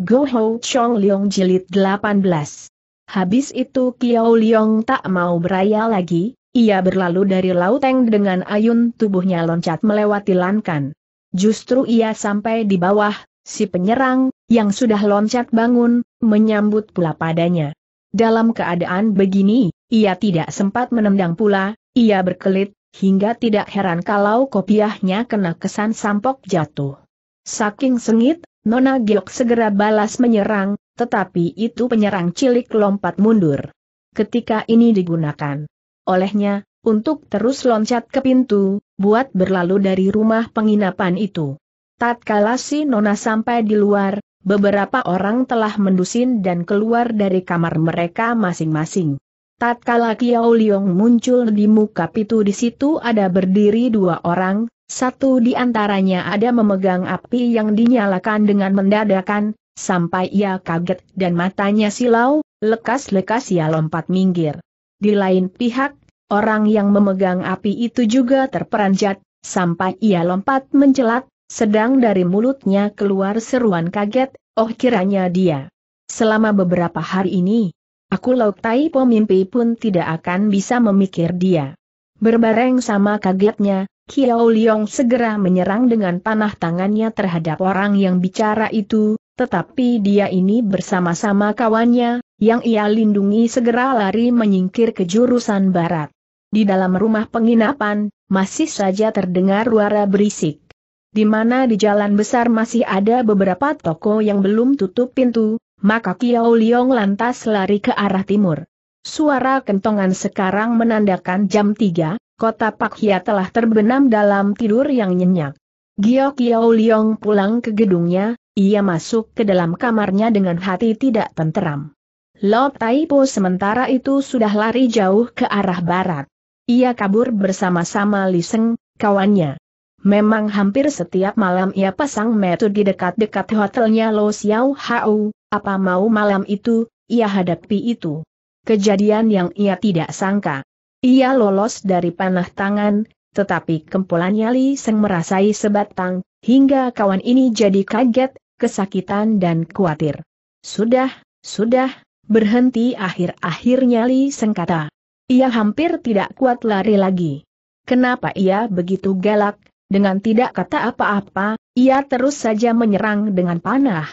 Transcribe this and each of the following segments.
Go Ho Chong Leong Jilid 18. Habis itu Kiao Leong tak mau beraya lagi, ia berlalu dari Lauteng dengan ayun tubuhnya loncat melewati lankan. Justru ia sampai di bawah, si penyerang, yang sudah loncat bangun, menyambut pula padanya. Dalam keadaan begini, ia tidak sempat menendang pula, ia berkelit, hingga tidak heran kalau kopiahnya kena kesan sampok jatuh. Saking sengit, Nona Giok segera balas menyerang, tetapi itu penyerang cilik lompat mundur. Ketika ini digunakan olehnya, untuk terus loncat ke pintu, buat berlalu dari rumah penginapan itu. Tatkala si Nona sampai di luar, beberapa orang telah mendusin dan keluar dari kamar mereka masing-masing. Tatkala Kiao Liong muncul di muka pintu di situ ada berdiri dua orang, satu di antaranya ada memegang api yang dinyalakan dengan mendadakan, sampai ia kaget dan matanya silau, lekas-lekas ia lompat minggir. Di lain pihak, orang yang memegang api itu juga terperanjat, sampai ia lompat mencelat, sedang dari mulutnya keluar seruan kaget, oh kiranya dia. Selama beberapa hari ini, aku lauk lautai pemimpi pun tidak akan bisa memikir dia. Berbareng sama kagetnya, Kiao Liong segera menyerang dengan panah tangannya terhadap orang yang bicara itu, tetapi dia ini bersama-sama kawannya, yang ia lindungi segera lari menyingkir ke jurusan barat. Di dalam rumah penginapan, masih saja terdengar suara berisik. Di mana di jalan besar masih ada beberapa toko yang belum tutup pintu, maka Kiao Liong lantas lari ke arah timur. Suara kentongan sekarang menandakan jam 3, kota Pakia telah terbenam dalam tidur yang nyenyak. Gio Kiao Liong pulang ke gedungnya, ia masuk ke dalam kamarnya dengan hati tidak tenteram. Lo Taipo sementara itu sudah lari jauh ke arah barat. Ia kabur bersama-sama Liseng, kawannya. Memang hampir setiap malam ia pasang metode di dekat-dekat hotelnya Lo Xiao Hao, apa mau malam itu, ia hadapi itu. Kejadian yang ia tidak sangka. Ia lolos dari panah tangan, tetapi kempulannya Li Seng merasai sebatang, hingga kawan ini jadi kaget, kesakitan dan khawatir. Sudah, sudah, berhenti akhir-akhirnya Li Seng kata. Ia hampir tidak kuat lari lagi. Kenapa ia begitu galak, dengan tidak kata apa-apa, ia terus saja menyerang dengan panah.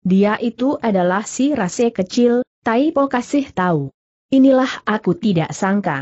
Dia itu adalah si rase kecil, Taipo kasih tahu. Inilah aku tidak sangka.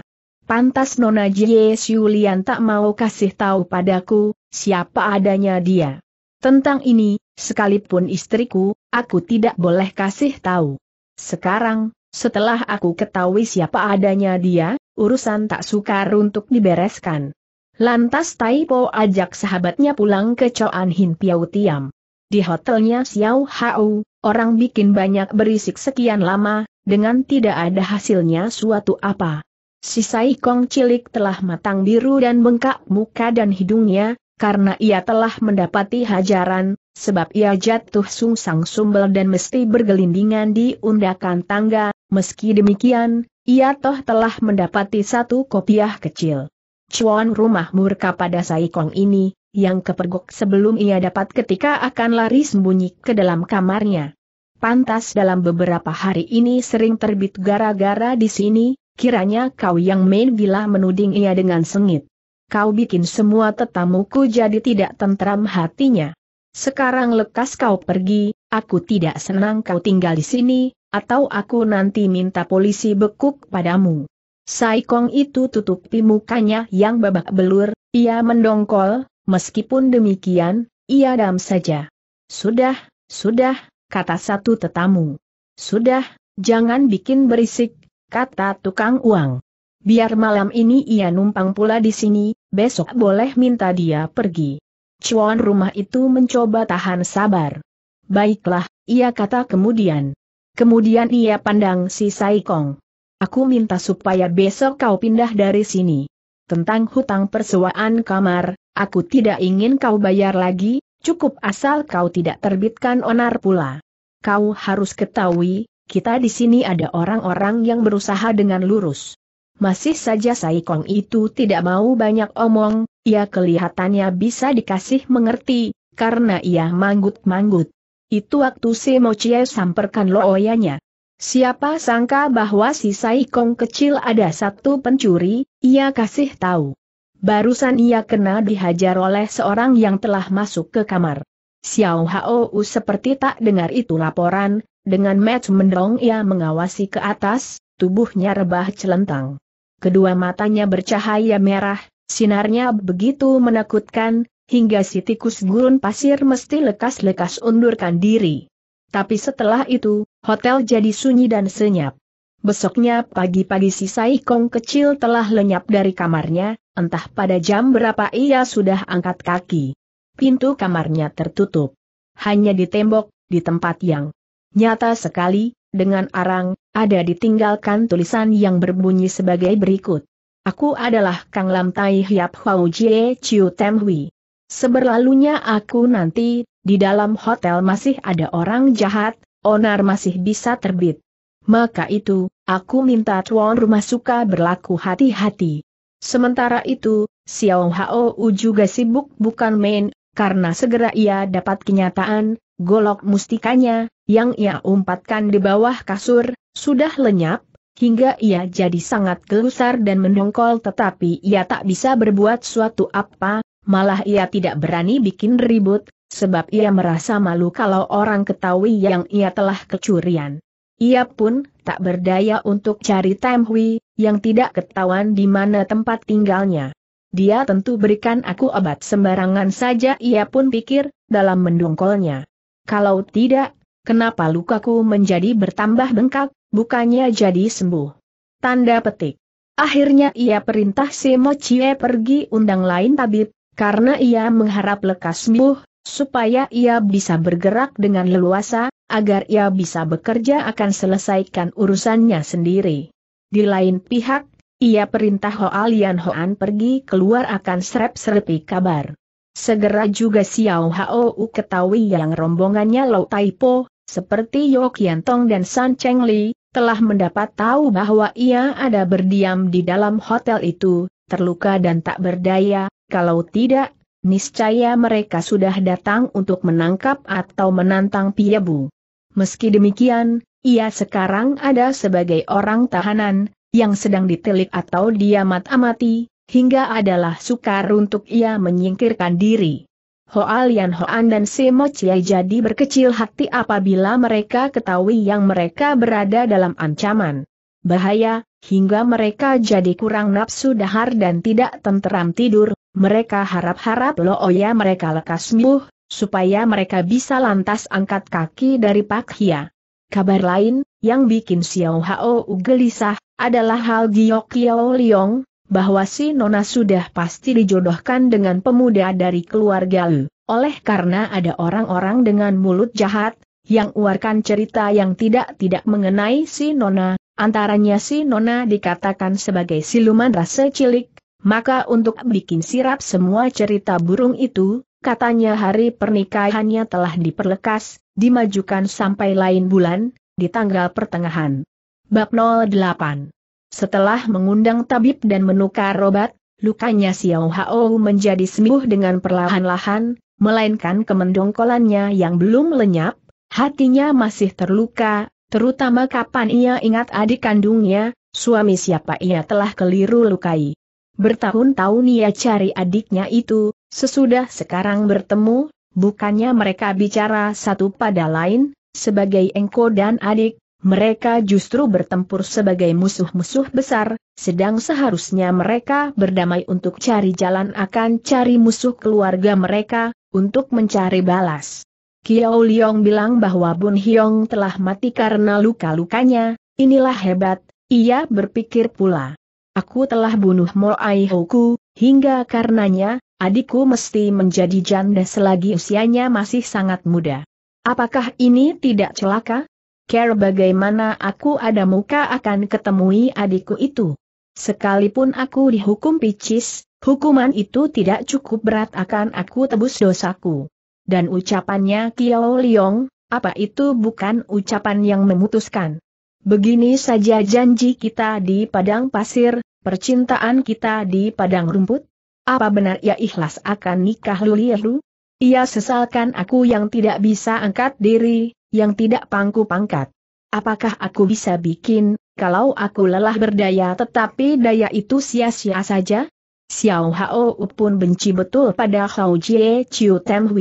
Pantas Nona Jie Siulian tak mau kasih tahu padaku, siapa adanya dia. Tentang ini, sekalipun istriku, aku tidak boleh kasih tahu. Sekarang, setelah aku ketahui siapa adanya dia, urusan tak sukar untuk dibereskan. Lantas Taipo ajak sahabatnya pulang ke Choan Hin Piau Tiam. Di hotelnya Xiao Hao, orang bikin banyak berisik sekian lama, dengan tidak ada hasilnya suatu apa. Sisai kong cilik telah matang biru dan bengkak muka dan hidungnya, karena ia telah mendapati hajaran, sebab ia jatuh sungsang sumbel dan mesti bergelindingan di undakan tangga, meski demikian, ia toh telah mendapati satu kopiah kecil. Cuan rumah murka pada Kong ini, yang kepergok sebelum ia dapat ketika akan lari sembunyi ke dalam kamarnya. Pantas dalam beberapa hari ini sering terbit gara-gara di sini, kiranya kau yang main gila menuding ia dengan sengit. Kau bikin semua tetamuku jadi tidak tentram hatinya. Sekarang lekas kau pergi, aku tidak senang kau tinggal di sini, atau aku nanti minta polisi bekuk padamu. Saikong itu tutupi mukanya yang babak belur, ia mendongkol, meskipun demikian, ia dam saja. Sudah, sudah, kata satu tetamu. Sudah, jangan bikin berisik, kata tukang uang. Biar malam ini ia numpang pula di sini, besok boleh minta dia pergi. Cuan rumah itu mencoba tahan sabar. Baiklah, ia kata kemudian. Kemudian ia pandang si Saikong. Aku minta supaya besok kau pindah dari sini. Tentang hutang persewaan kamar, aku tidak ingin kau bayar lagi, cukup asal kau tidak terbitkan onar pula. Kau harus ketahui, kita di sini ada orang-orang yang berusaha dengan lurus. Masih saja Saikong itu tidak mau banyak omong, ia kelihatannya bisa dikasih mengerti, karena ia manggut-manggut. Itu waktu si Mochie samperkan looyanya. Siapa sangka bahwa si Saikong kecil ada satu pencuri, ia kasih tahu. Barusan ia kena dihajar oleh seorang yang telah masuk ke kamar. Xiao Hao seperti tak dengar itu laporan, dengan match mendong ia mengawasi ke atas, tubuhnya rebah celentang. Kedua matanya bercahaya merah, sinarnya begitu menakutkan, hingga si tikus gurun pasir mesti lekas-lekas undurkan diri. Tapi setelah itu, hotel jadi sunyi dan senyap. Besoknya pagi-pagi si Saikong kecil telah lenyap dari kamarnya, entah pada jam berapa ia sudah angkat kaki. Pintu kamarnya tertutup. Hanya di tembok, di tempat yang Nyata sekali, dengan arang, ada ditinggalkan tulisan yang berbunyi sebagai berikut. Aku adalah Kang Lam Tai Hiap Hau Jie Chiu Tem Hui. Seberlalunya aku nanti, di dalam hotel masih ada orang jahat, onar masih bisa terbit. Maka itu, aku minta tuan rumah suka berlaku hati-hati. Sementara itu, Xiao Hao juga sibuk bukan main, karena segera ia dapat kenyataan, golok mustikanya, yang ia umpatkan di bawah kasur, sudah lenyap, hingga ia jadi sangat gelusar dan mendongkol tetapi ia tak bisa berbuat suatu apa, malah ia tidak berani bikin ribut, sebab ia merasa malu kalau orang ketahui yang ia telah kecurian. Ia pun tak berdaya untuk cari Hui yang tidak ketahuan di mana tempat tinggalnya. Dia tentu berikan aku obat sembarangan saja ia pun pikir, dalam mendongkolnya. Kalau tidak, Kenapa lukaku menjadi bertambah bengkak, bukannya jadi sembuh? Tanda petik. Akhirnya ia perintah Simo Chie pergi undang lain tabib, karena ia mengharap lekas sembuh, supaya ia bisa bergerak dengan leluasa, agar ia bisa bekerja akan selesaikan urusannya sendiri. Di lain pihak, ia perintah Hoa Lian Hoan pergi keluar akan serep serpi kabar. Segera juga Xiao Hao ketahui yang rombongannya Lau Taipo, seperti Yok Yantong dan San Cheng Li, telah mendapat tahu bahwa ia ada berdiam di dalam hotel itu, terluka dan tak berdaya, kalau tidak, niscaya mereka sudah datang untuk menangkap atau menantang Piyabu. Meski demikian, ia sekarang ada sebagai orang tahanan, yang sedang ditelik atau diamat-amati, hingga adalah sukar untuk ia menyingkirkan diri. Hoa Lian Hoan dan Simo Chie jadi berkecil hati apabila mereka ketahui yang mereka berada dalam ancaman. Bahaya, hingga mereka jadi kurang nafsu dahar dan tidak tenteram tidur, mereka harap-harap looya oh mereka lekas sembuh, supaya mereka bisa lantas angkat kaki dari Pak Hia. Kabar lain, yang bikin Xiao Hao gelisah, adalah hal Giok Kiao Liong, bahwa si Nona sudah pasti dijodohkan dengan pemuda dari keluarga Lu. Oleh karena ada orang-orang dengan mulut jahat, yang uarkan cerita yang tidak-tidak mengenai si Nona, antaranya si Nona dikatakan sebagai siluman rasa cilik, maka untuk bikin sirap semua cerita burung itu, katanya hari pernikahannya telah diperlekas, dimajukan sampai lain bulan, di tanggal pertengahan. Bab 08 setelah mengundang tabib dan menukar obat, lukanya Xiao Hao menjadi sembuh dengan perlahan-lahan, melainkan kemendongkolannya yang belum lenyap, hatinya masih terluka, terutama kapan ia ingat adik kandungnya, suami siapa ia telah keliru lukai. Bertahun-tahun ia cari adiknya itu, sesudah sekarang bertemu, bukannya mereka bicara satu pada lain, sebagai engko dan adik, mereka justru bertempur sebagai musuh-musuh besar, sedang seharusnya mereka berdamai untuk cari jalan akan cari musuh keluarga mereka, untuk mencari balas. Kiao Liong bilang bahwa Bun Hiong telah mati karena luka-lukanya, inilah hebat, ia berpikir pula. Aku telah bunuh Mo Ai Hoku, hingga karenanya, adikku mesti menjadi janda selagi usianya masih sangat muda. Apakah ini tidak celaka? care bagaimana aku ada muka akan ketemui adikku itu. Sekalipun aku dihukum picis, hukuman itu tidak cukup berat akan aku tebus dosaku. Dan ucapannya Kiao Liong, apa itu bukan ucapan yang memutuskan. Begini saja janji kita di padang pasir, percintaan kita di padang rumput? Apa benar ia ikhlas akan nikah lu? Ia sesalkan aku yang tidak bisa angkat diri, yang tidak pangku pangkat. Apakah aku bisa bikin, kalau aku lelah berdaya tetapi daya itu sia-sia saja? Xiao Hao pun benci betul pada Hao Jie Chiu Tem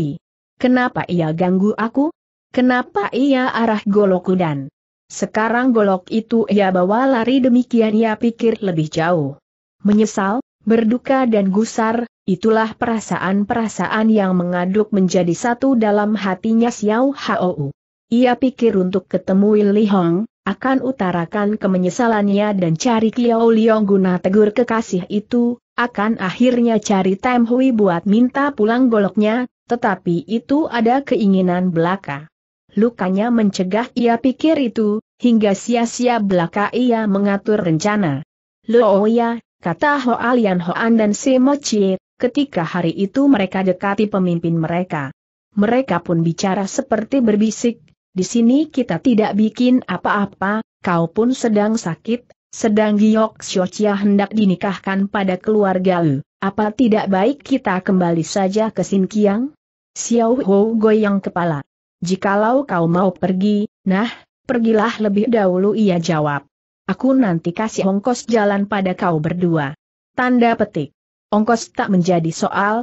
Kenapa ia ganggu aku? Kenapa ia arah golokku dan? Sekarang golok itu ia bawa lari demikian ia pikir lebih jauh. Menyesal, berduka dan gusar, itulah perasaan-perasaan yang mengaduk menjadi satu dalam hatinya Xiao Hao. Ia pikir untuk ketemu Li Hong, akan utarakan kemenyesalannya dan cari Kiao Liong guna tegur kekasih itu, akan akhirnya cari Tem Hui buat minta pulang goloknya, tetapi itu ada keinginan belaka. Lukanya mencegah ia pikir itu, hingga sia-sia belaka ia mengatur rencana. Ya, kata Hoalian Hoan dan Mo Chie, ketika hari itu mereka dekati pemimpin mereka. Mereka pun bicara seperti berbisik, di sini kita tidak bikin apa-apa, kau pun sedang sakit, sedang Giok Xiaochia hendak dinikahkan pada keluarga Lu. Apa tidak baik kita kembali saja ke Sinkiang? Xiao Hou goyang kepala. Jikalau kau mau pergi, nah, pergilah lebih dahulu ia jawab. Aku nanti kasih ongkos jalan pada kau berdua. Tanda petik. Ongkos tak menjadi soal,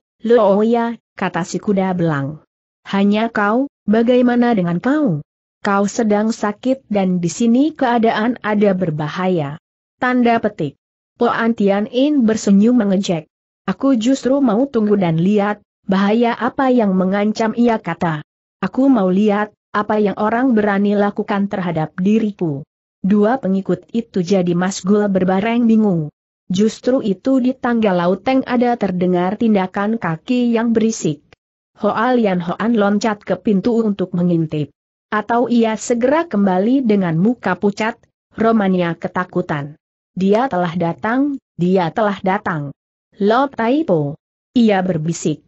ya, kata si kuda belang. Hanya kau, Bagaimana dengan kau? Kau sedang sakit dan di sini keadaan ada berbahaya. Tanda petik. Po Antian In bersenyum mengejek. Aku justru mau tunggu dan lihat, bahaya apa yang mengancam ia kata. Aku mau lihat, apa yang orang berani lakukan terhadap diriku. Dua pengikut itu jadi masgul berbareng bingung. Justru itu di tangga laut Teng ada terdengar tindakan kaki yang berisik. Hoalian Hoan loncat ke pintu untuk mengintip. Atau ia segera kembali dengan muka pucat, Romania ketakutan. Dia telah datang, dia telah datang. Lo Taipo. Ia berbisik.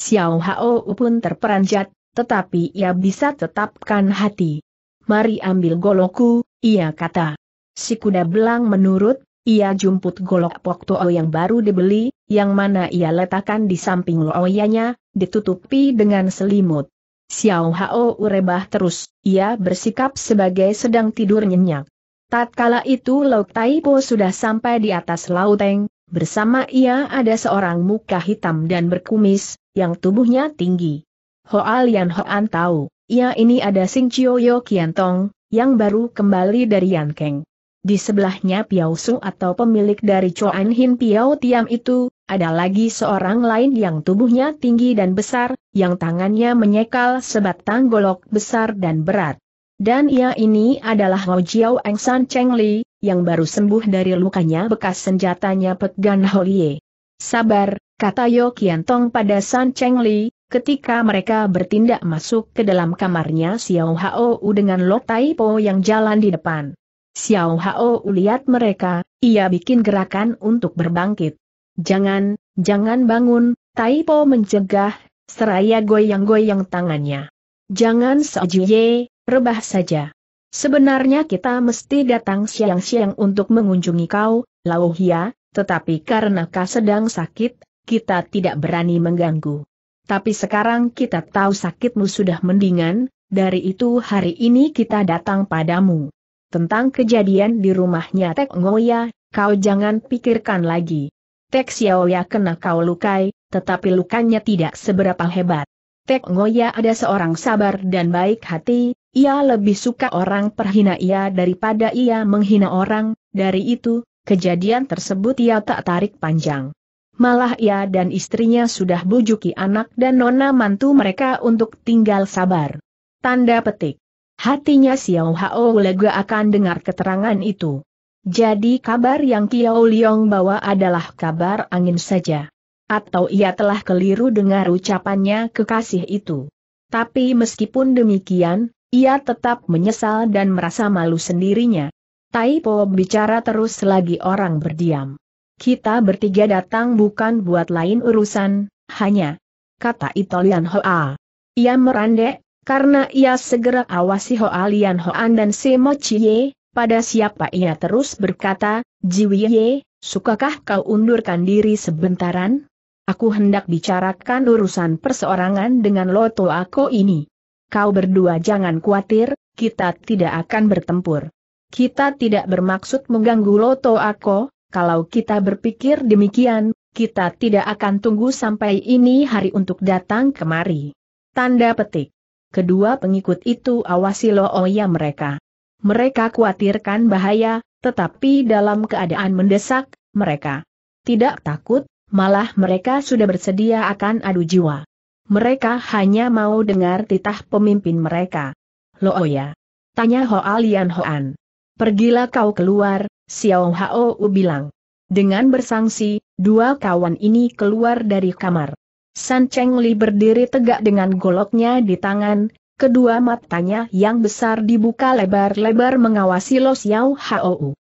Xiao Hao pun terperanjat, tetapi ia bisa tetapkan hati. Mari ambil goloku, ia kata. Si kuda belang menurut ia jumput golok Pok yang baru dibeli, yang mana ia letakkan di samping loyanya, ditutupi dengan selimut. Xiao Hao urebah terus, ia bersikap sebagai sedang tidur nyenyak. Tatkala itu laut Taipo sudah sampai di atas lauteng, bersama ia ada seorang muka hitam dan berkumis, yang tubuhnya tinggi. Hoa Lian Hoan tahu, ia ini ada Sing Chiyo Yo Kiantong, yang baru kembali dari Yankeng. Di sebelahnya Piao Su atau pemilik dari Chuan Hin Piao Tiam itu, ada lagi seorang lain yang tubuhnya tinggi dan besar, yang tangannya menyekal sebatang golok besar dan berat. Dan ia ini adalah Hao Jiao San Cheng Li, yang baru sembuh dari lukanya bekas senjatanya Pek Gan Holie. Sabar, kata Yo Yantong pada San Cheng Li, ketika mereka bertindak masuk ke dalam kamarnya Xiao Hao dengan Lo Tai Po yang jalan di depan. Xiao Hao lihat mereka, ia bikin gerakan untuk berbangkit. Jangan, jangan bangun, Taipo mencegah, seraya goyang-goyang tangannya. Jangan sojiye, rebah saja. Sebenarnya kita mesti datang siang-siang untuk mengunjungi kau, Lauhia, tetapi karena kau sedang sakit, kita tidak berani mengganggu. Tapi sekarang kita tahu sakitmu sudah mendingan, dari itu hari ini kita datang padamu tentang kejadian di rumahnya Tek Ngoya, kau jangan pikirkan lagi. Tek Xiaoya kena kau lukai, tetapi lukanya tidak seberapa hebat. Tek Ngoya ada seorang sabar dan baik hati, ia lebih suka orang perhina ia daripada ia menghina orang, dari itu, kejadian tersebut ia tak tarik panjang. Malah ia dan istrinya sudah bujuki anak dan nona mantu mereka untuk tinggal sabar. Tanda petik. Hatinya Xiao Hao lega akan dengar keterangan itu. Jadi kabar yang Kiao Liong bawa adalah kabar angin saja. Atau ia telah keliru dengar ucapannya kekasih itu. Tapi meskipun demikian, ia tetap menyesal dan merasa malu sendirinya. Tai Po bicara terus lagi orang berdiam. Kita bertiga datang bukan buat lain urusan, hanya, kata Italian Hoa. Ia merandek, karena ia segera awasi Hoa Lian Hoan dan Semo Chie, pada siapa ia terus berkata, Jiwiye, sukakah kau undurkan diri sebentaran? Aku hendak bicarakan urusan perseorangan dengan Loto Ako ini. Kau berdua jangan khawatir, kita tidak akan bertempur. Kita tidak bermaksud mengganggu Loto Ako, kalau kita berpikir demikian, kita tidak akan tunggu sampai ini hari untuk datang kemari. Tanda petik kedua pengikut itu awasi Looya mereka. Mereka khawatirkan bahaya, tetapi dalam keadaan mendesak, mereka tidak takut, malah mereka sudah bersedia akan adu jiwa. Mereka hanya mau dengar titah pemimpin mereka. Looya. Tanya Hoa Lian Hoan. Pergilah kau keluar, Xiao Hao bilang. Dengan bersangsi, dua kawan ini keluar dari kamar. San Cheng Li berdiri tegak dengan goloknya di tangan, kedua matanya yang besar dibuka lebar-lebar mengawasi Lo Xiao Hou.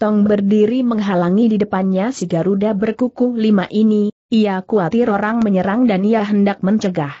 Tong berdiri menghalangi di depannya si Garuda berkuku lima ini, ia khawatir orang menyerang dan ia hendak mencegah.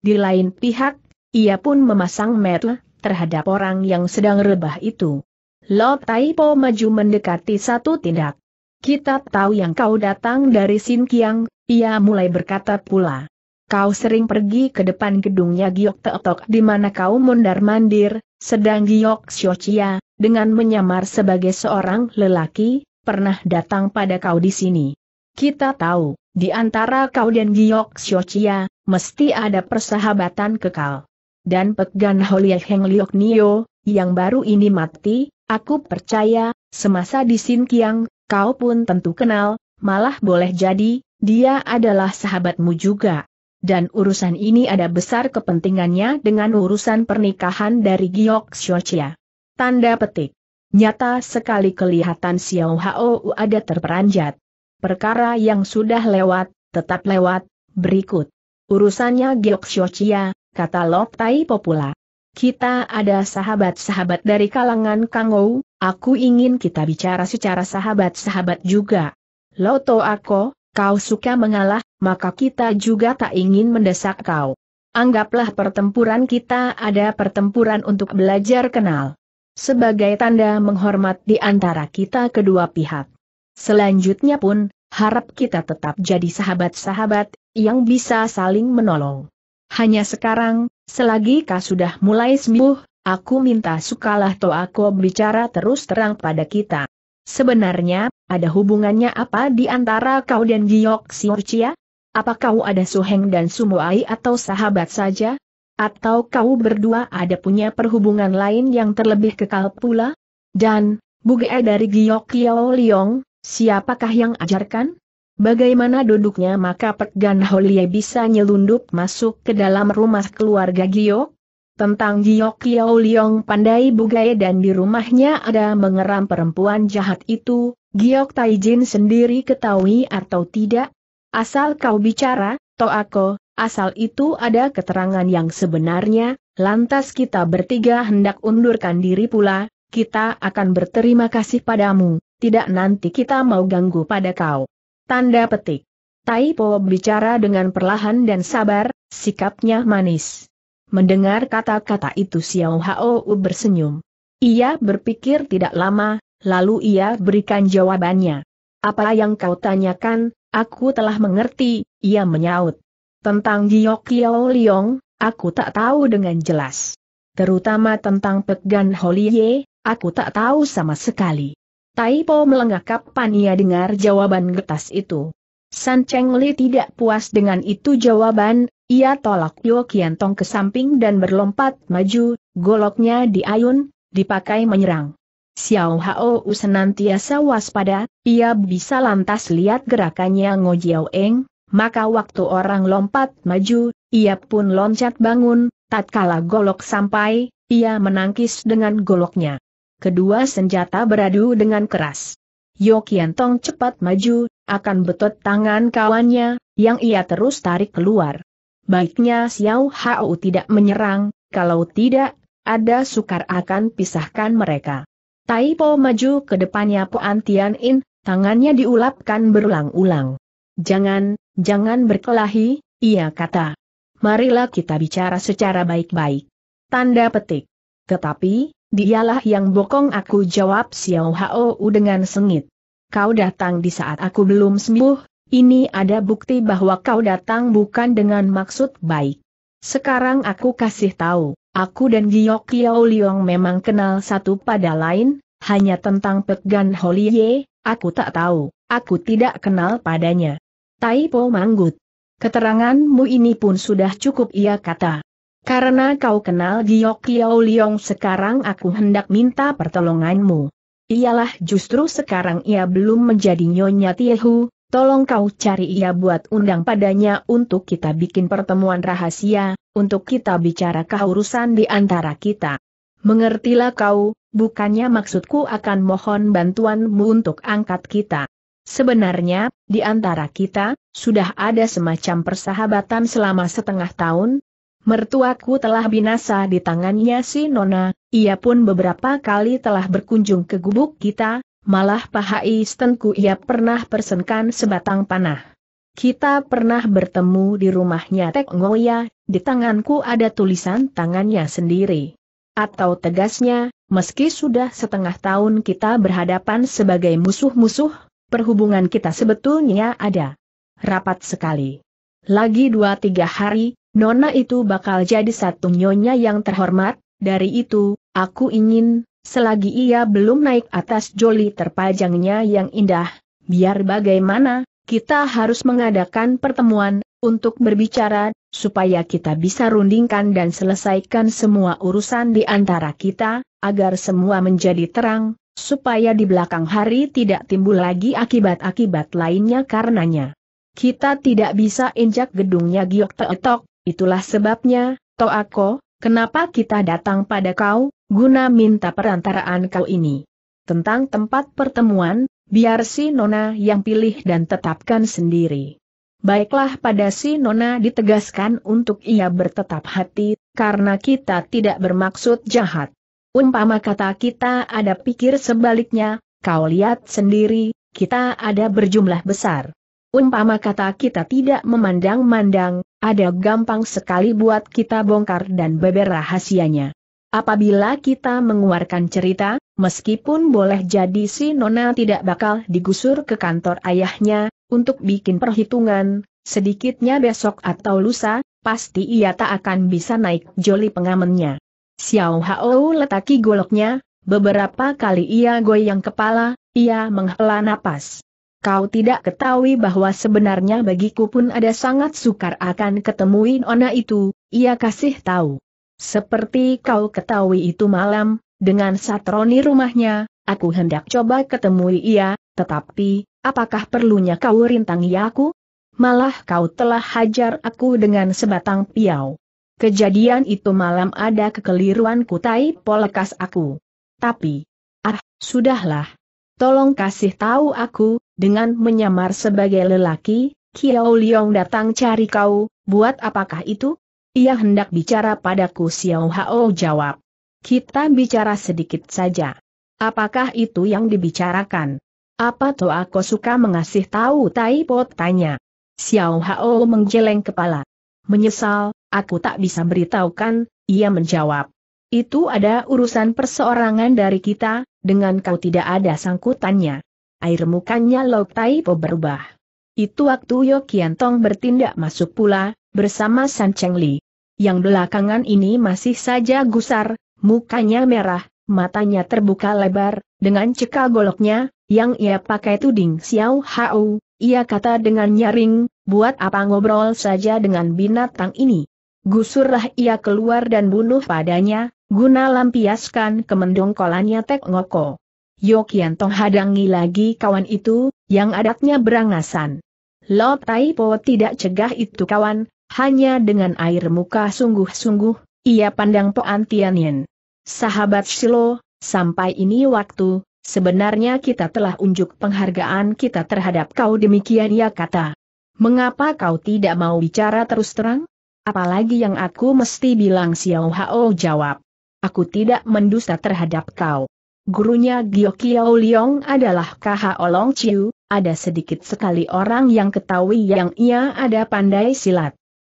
Di lain pihak, ia pun memasang metle terhadap orang yang sedang rebah itu. Lo Taipo maju mendekati satu tindak. Kita tahu yang kau datang dari Sin Kiang, ia mulai berkata pula. Kau sering pergi ke depan gedungnya Giok Teotok di mana kau mondar-mandir, sedang Giok Xiochia, dengan menyamar sebagai seorang lelaki, pernah datang pada kau di sini. Kita tahu, di antara kau dan Giok Xiochia, mesti ada persahabatan kekal. Dan Pegan Holia Heng Liok Nio, yang baru ini mati, aku percaya, semasa di Sin Kiang, kau pun tentu kenal, malah boleh jadi, dia adalah sahabatmu juga. Dan urusan ini ada besar kepentingannya dengan urusan pernikahan dari Giok Xiochia. Tanda petik. Nyata sekali kelihatan Xiao Hao ada terperanjat. Perkara yang sudah lewat, tetap lewat, berikut. Urusannya Giok Xiochia, kata Lok Tai Popula. Kita ada sahabat-sahabat dari kalangan Kangou, Aku ingin kita bicara secara sahabat-sahabat juga. Loto aku, kau suka mengalah, maka kita juga tak ingin mendesak kau. Anggaplah pertempuran kita ada pertempuran untuk belajar kenal. Sebagai tanda menghormat di antara kita kedua pihak. Selanjutnya pun, harap kita tetap jadi sahabat-sahabat, yang bisa saling menolong. Hanya sekarang, selagi kau sudah mulai sembuh, Aku minta sukalah to aku bicara terus terang pada kita. Sebenarnya, ada hubungannya apa di antara kau dan Giok Siorcia? Apa kau ada Suheng dan Sumuai atau sahabat saja? Atau kau berdua ada punya perhubungan lain yang terlebih kekal pula? Dan, buge dari Giok Yao Liong, siapakah yang ajarkan? Bagaimana duduknya maka Pek Gan Holie bisa nyelundup masuk ke dalam rumah keluarga Giok? tentang Kiao Liong pandai bugai dan di rumahnya ada mengeram perempuan jahat itu, Giok Taijin sendiri ketahui atau tidak? Asal kau bicara, Toako, asal itu ada keterangan yang sebenarnya, lantas kita bertiga hendak undurkan diri pula, kita akan berterima kasih padamu, tidak nanti kita mau ganggu pada kau. Tanda petik. Taipo bicara dengan perlahan dan sabar, sikapnya manis. Mendengar kata-kata itu Xiao Hao bersenyum. Ia berpikir tidak lama, lalu ia berikan jawabannya. Apa yang kau tanyakan, aku telah mengerti, ia menyaut. Tentang Giok Kiao Liong, aku tak tahu dengan jelas. Terutama tentang Pegan Holie, aku tak tahu sama sekali. Taipo melengah kapan ia dengar jawaban getas itu. San Cheng Li tidak puas dengan itu jawaban, ia tolak Yo Tong ke samping dan berlompat maju, goloknya diayun, dipakai menyerang. Xiao Hao senantiasa waspada, ia bisa lantas lihat gerakannya Ngo Jiao Eng, maka waktu orang lompat maju, ia pun loncat bangun, tatkala golok sampai, ia menangkis dengan goloknya. Kedua senjata beradu dengan keras. Yo Tong cepat maju, akan betot tangan kawannya, yang ia terus tarik keluar baiknya Xiao Hao tidak menyerang, kalau tidak, ada sukar akan pisahkan mereka. Tai Po maju ke depannya Puan Tian In, tangannya diulapkan berulang-ulang. Jangan, jangan berkelahi, ia kata. Marilah kita bicara secara baik-baik. Tanda petik. Tetapi, dialah yang bokong aku jawab Xiao Hao dengan sengit. Kau datang di saat aku belum sembuh, ini ada bukti bahwa kau datang bukan dengan maksud baik. Sekarang aku kasih tahu, aku dan Giok Kiao Liong memang kenal satu pada lain, hanya tentang Pegan Holie, aku tak tahu, aku tidak kenal padanya. Taipo Manggut. Keteranganmu ini pun sudah cukup ia kata. Karena kau kenal Giok Kiao Liong sekarang aku hendak minta pertolonganmu. Iyalah, justru sekarang ia belum menjadi Nyonya Tiehu, Tolong kau cari ia buat undang padanya untuk kita bikin pertemuan rahasia, untuk kita bicara keurusan di antara kita. Mengertilah kau, bukannya maksudku akan mohon bantuanmu untuk angkat kita. Sebenarnya, di antara kita, sudah ada semacam persahabatan selama setengah tahun. Mertuaku telah binasa di tangannya si Nona, ia pun beberapa kali telah berkunjung ke gubuk kita, Malah paha istenku ia pernah persenkan sebatang panah. Kita pernah bertemu di rumahnya Tek Ngoya, di tanganku ada tulisan tangannya sendiri. Atau tegasnya, meski sudah setengah tahun kita berhadapan sebagai musuh-musuh, perhubungan kita sebetulnya ada. Rapat sekali. Lagi dua tiga hari, Nona itu bakal jadi satu nyonya yang terhormat, dari itu, aku ingin, Selagi ia belum naik atas joli terpajangnya yang indah, biar bagaimana, kita harus mengadakan pertemuan, untuk berbicara, supaya kita bisa rundingkan dan selesaikan semua urusan di antara kita, agar semua menjadi terang, supaya di belakang hari tidak timbul lagi akibat-akibat lainnya karenanya. Kita tidak bisa injak gedungnya Giok Teetok, itulah sebabnya, Toako, kenapa kita datang pada kau, guna minta perantaraan kau ini. Tentang tempat pertemuan, biar si Nona yang pilih dan tetapkan sendiri. Baiklah pada si Nona ditegaskan untuk ia bertetap hati, karena kita tidak bermaksud jahat. Umpama kata kita ada pikir sebaliknya, kau lihat sendiri, kita ada berjumlah besar. Umpama kata kita tidak memandang-mandang, ada gampang sekali buat kita bongkar dan beber rahasianya. Apabila kita mengeluarkan cerita, meskipun boleh jadi si Nona tidak bakal digusur ke kantor ayahnya, untuk bikin perhitungan, sedikitnya besok atau lusa, pasti ia tak akan bisa naik joli pengamennya. Xiao Hao letaki goloknya, beberapa kali ia goyang kepala, ia menghela napas. Kau tidak ketahui bahwa sebenarnya bagiku pun ada sangat sukar akan ketemuin Ona itu, ia kasih tahu. Seperti kau ketahui itu malam, dengan satroni rumahnya, aku hendak coba ketemui ia, tetapi, apakah perlunya kau rintangi aku? Malah kau telah hajar aku dengan sebatang piau. Kejadian itu malam ada kekeliruan kutai polekas aku. Tapi, ah, sudahlah. Tolong kasih tahu aku, dengan menyamar sebagai lelaki, Kiao Liong datang cari kau, buat apakah itu? Ia hendak bicara padaku Xiao Hao jawab. Kita bicara sedikit saja. Apakah itu yang dibicarakan? Apa toh aku suka mengasih tahu Tai Po tanya. Xiao Hao menggeleng kepala. Menyesal, aku tak bisa beritahukan, ia menjawab. Itu ada urusan perseorangan dari kita, dengan kau tidak ada sangkutannya. Air mukanya Lau Tai Po berubah. Itu waktu Yo Kian Tong bertindak masuk pula, bersama San Cheng Li. Yang belakangan ini masih saja gusar, mukanya merah, matanya terbuka lebar, dengan cekal goloknya, yang ia pakai tuding Xiao Hao, ia kata dengan nyaring, buat apa ngobrol saja dengan binatang ini. Gusurlah ia keluar dan bunuh padanya, guna lampiaskan kemendongkolannya Tek Ngoko. Yokian Tong hadangi lagi kawan itu, yang adatnya berangasan. Lo Tai Po tidak cegah itu kawan, hanya dengan air muka sungguh-sungguh, ia pandang Poan Tianyin. Sahabat Silo, sampai ini waktu, sebenarnya kita telah unjuk penghargaan kita terhadap kau demikian ya kata. Mengapa kau tidak mau bicara terus terang? Apalagi yang aku mesti bilang Xiao Hao jawab. Aku tidak mendusta terhadap kau. Gurunya Gyo Kiao Liong adalah Kha Olong Chiu, ada sedikit sekali orang yang ketahui yang ia ada pandai silat.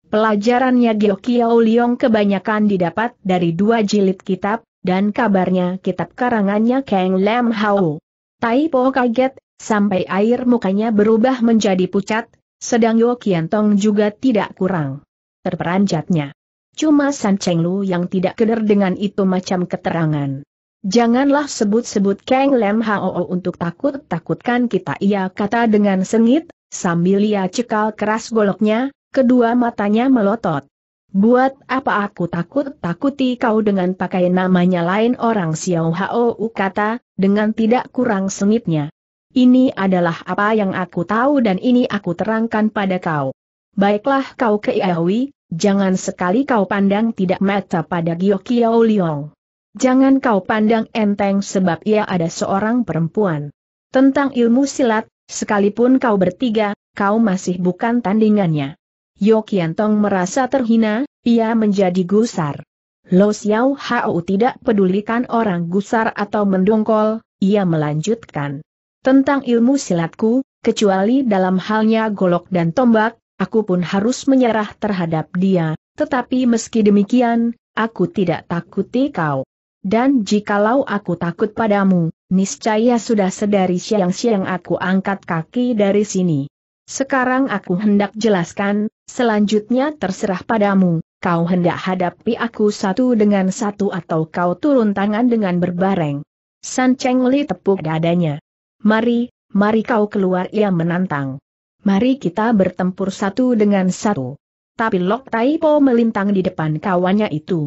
Pelajarannya Gyokiao Liong kebanyakan didapat dari dua jilid kitab, dan kabarnya kitab karangannya Kang Lam Hao. Tai Po kaget, sampai air mukanya berubah menjadi pucat, sedang Yo Kiantong juga tidak kurang terperanjatnya. Cuma San Cheng Lu yang tidak keder dengan itu macam keterangan. Janganlah sebut-sebut Kang Lam Hao untuk takut-takutkan kita ia kata dengan sengit, sambil ia cekal keras goloknya, Kedua matanya melotot. Buat apa aku takut-takuti kau dengan pakai namanya lain orang Xiao Hao kata, dengan tidak kurang sengitnya. Ini adalah apa yang aku tahu dan ini aku terangkan pada kau. Baiklah kau keiawi, jangan sekali kau pandang tidak mata pada Kiao Liong. Jangan kau pandang enteng sebab ia ada seorang perempuan. Tentang ilmu silat, sekalipun kau bertiga, kau masih bukan tandingannya. Yokiantong merasa terhina, ia menjadi gusar. Lo Xiao Hao tidak pedulikan orang gusar atau mendongkol, ia melanjutkan. Tentang ilmu silatku, kecuali dalam halnya golok dan tombak, aku pun harus menyerah terhadap dia, tetapi meski demikian, aku tidak takuti kau. Dan jikalau aku takut padamu, niscaya sudah sedari siang-siang aku angkat kaki dari sini. Sekarang aku hendak jelaskan, Selanjutnya terserah padamu, kau hendak hadapi aku satu dengan satu atau kau turun tangan dengan berbareng. San Cheng Li tepuk dadanya. Mari, mari kau keluar ia menantang. Mari kita bertempur satu dengan satu. Tapi Lok Tai Po melintang di depan kawannya itu.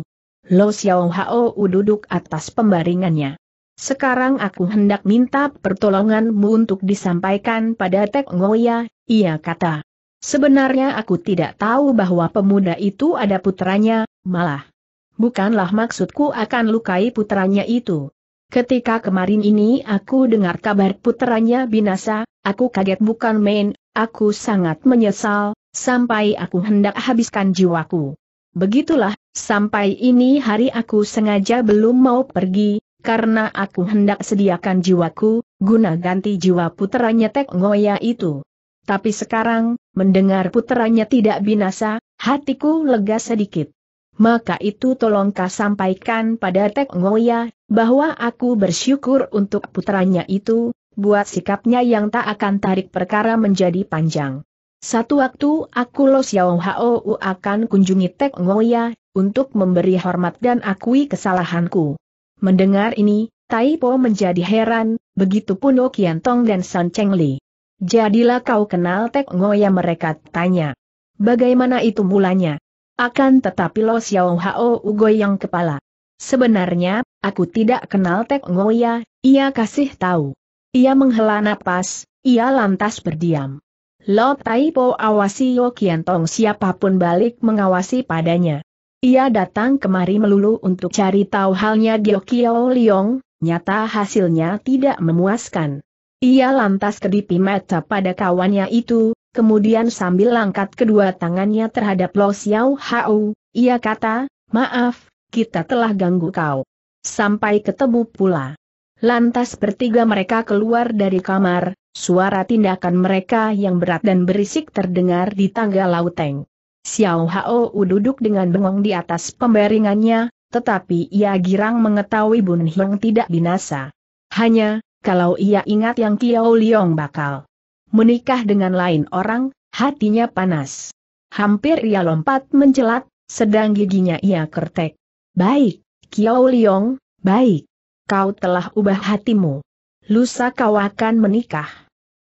Lo Xiao Hao duduk atas pembaringannya. Sekarang aku hendak minta pertolonganmu untuk disampaikan pada Tek Ngoya, ia kata. Sebenarnya aku tidak tahu bahwa pemuda itu ada putranya, malah. Bukanlah maksudku akan lukai putranya itu. Ketika kemarin ini aku dengar kabar putranya binasa, aku kaget bukan main, aku sangat menyesal, sampai aku hendak habiskan jiwaku. Begitulah, sampai ini hari aku sengaja belum mau pergi, karena aku hendak sediakan jiwaku, guna ganti jiwa putranya Tek Ngoya itu. Tapi sekarang, mendengar putranya tidak binasa, hatiku lega sedikit. Maka itu tolongkah sampaikan pada Tek Ngoya, bahwa aku bersyukur untuk putranya itu, buat sikapnya yang tak akan tarik perkara menjadi panjang. Satu waktu aku Los Hao u akan kunjungi Tek Ngoya, untuk memberi hormat dan akui kesalahanku. Mendengar ini, Taipo menjadi heran, begitu pun Tong dan San Cheng Li. Jadilah kau kenal Tek Ngoya mereka tanya. Bagaimana itu mulanya? Akan tetapi Lo Xiao Hao yang kepala. Sebenarnya, aku tidak kenal Tek Ngoya, ia kasih tahu. Ia menghela napas, ia lantas berdiam. Lo Taipo awasi Yo Tong siapapun balik mengawasi padanya. Ia datang kemari melulu untuk cari tahu halnya Gyo Kiao Liong, nyata hasilnya tidak memuaskan. Ia lantas kedipi mata pada kawannya itu, kemudian sambil langkat kedua tangannya terhadap Lo Xiao Hao, ia kata, maaf, kita telah ganggu kau. Sampai ketemu pula. Lantas bertiga mereka keluar dari kamar, suara tindakan mereka yang berat dan berisik terdengar di tangga lauteng. Xiao Hao duduk dengan bengong di atas pembaringannya, tetapi ia girang mengetahui Bun Hiong tidak binasa. Hanya, kalau ia ingat yang Kiao Liong bakal menikah dengan lain orang, hatinya panas. Hampir ia lompat mencelat, sedang giginya ia kertek. Baik, Kiao Liong, baik. Kau telah ubah hatimu. Lusa kau akan menikah.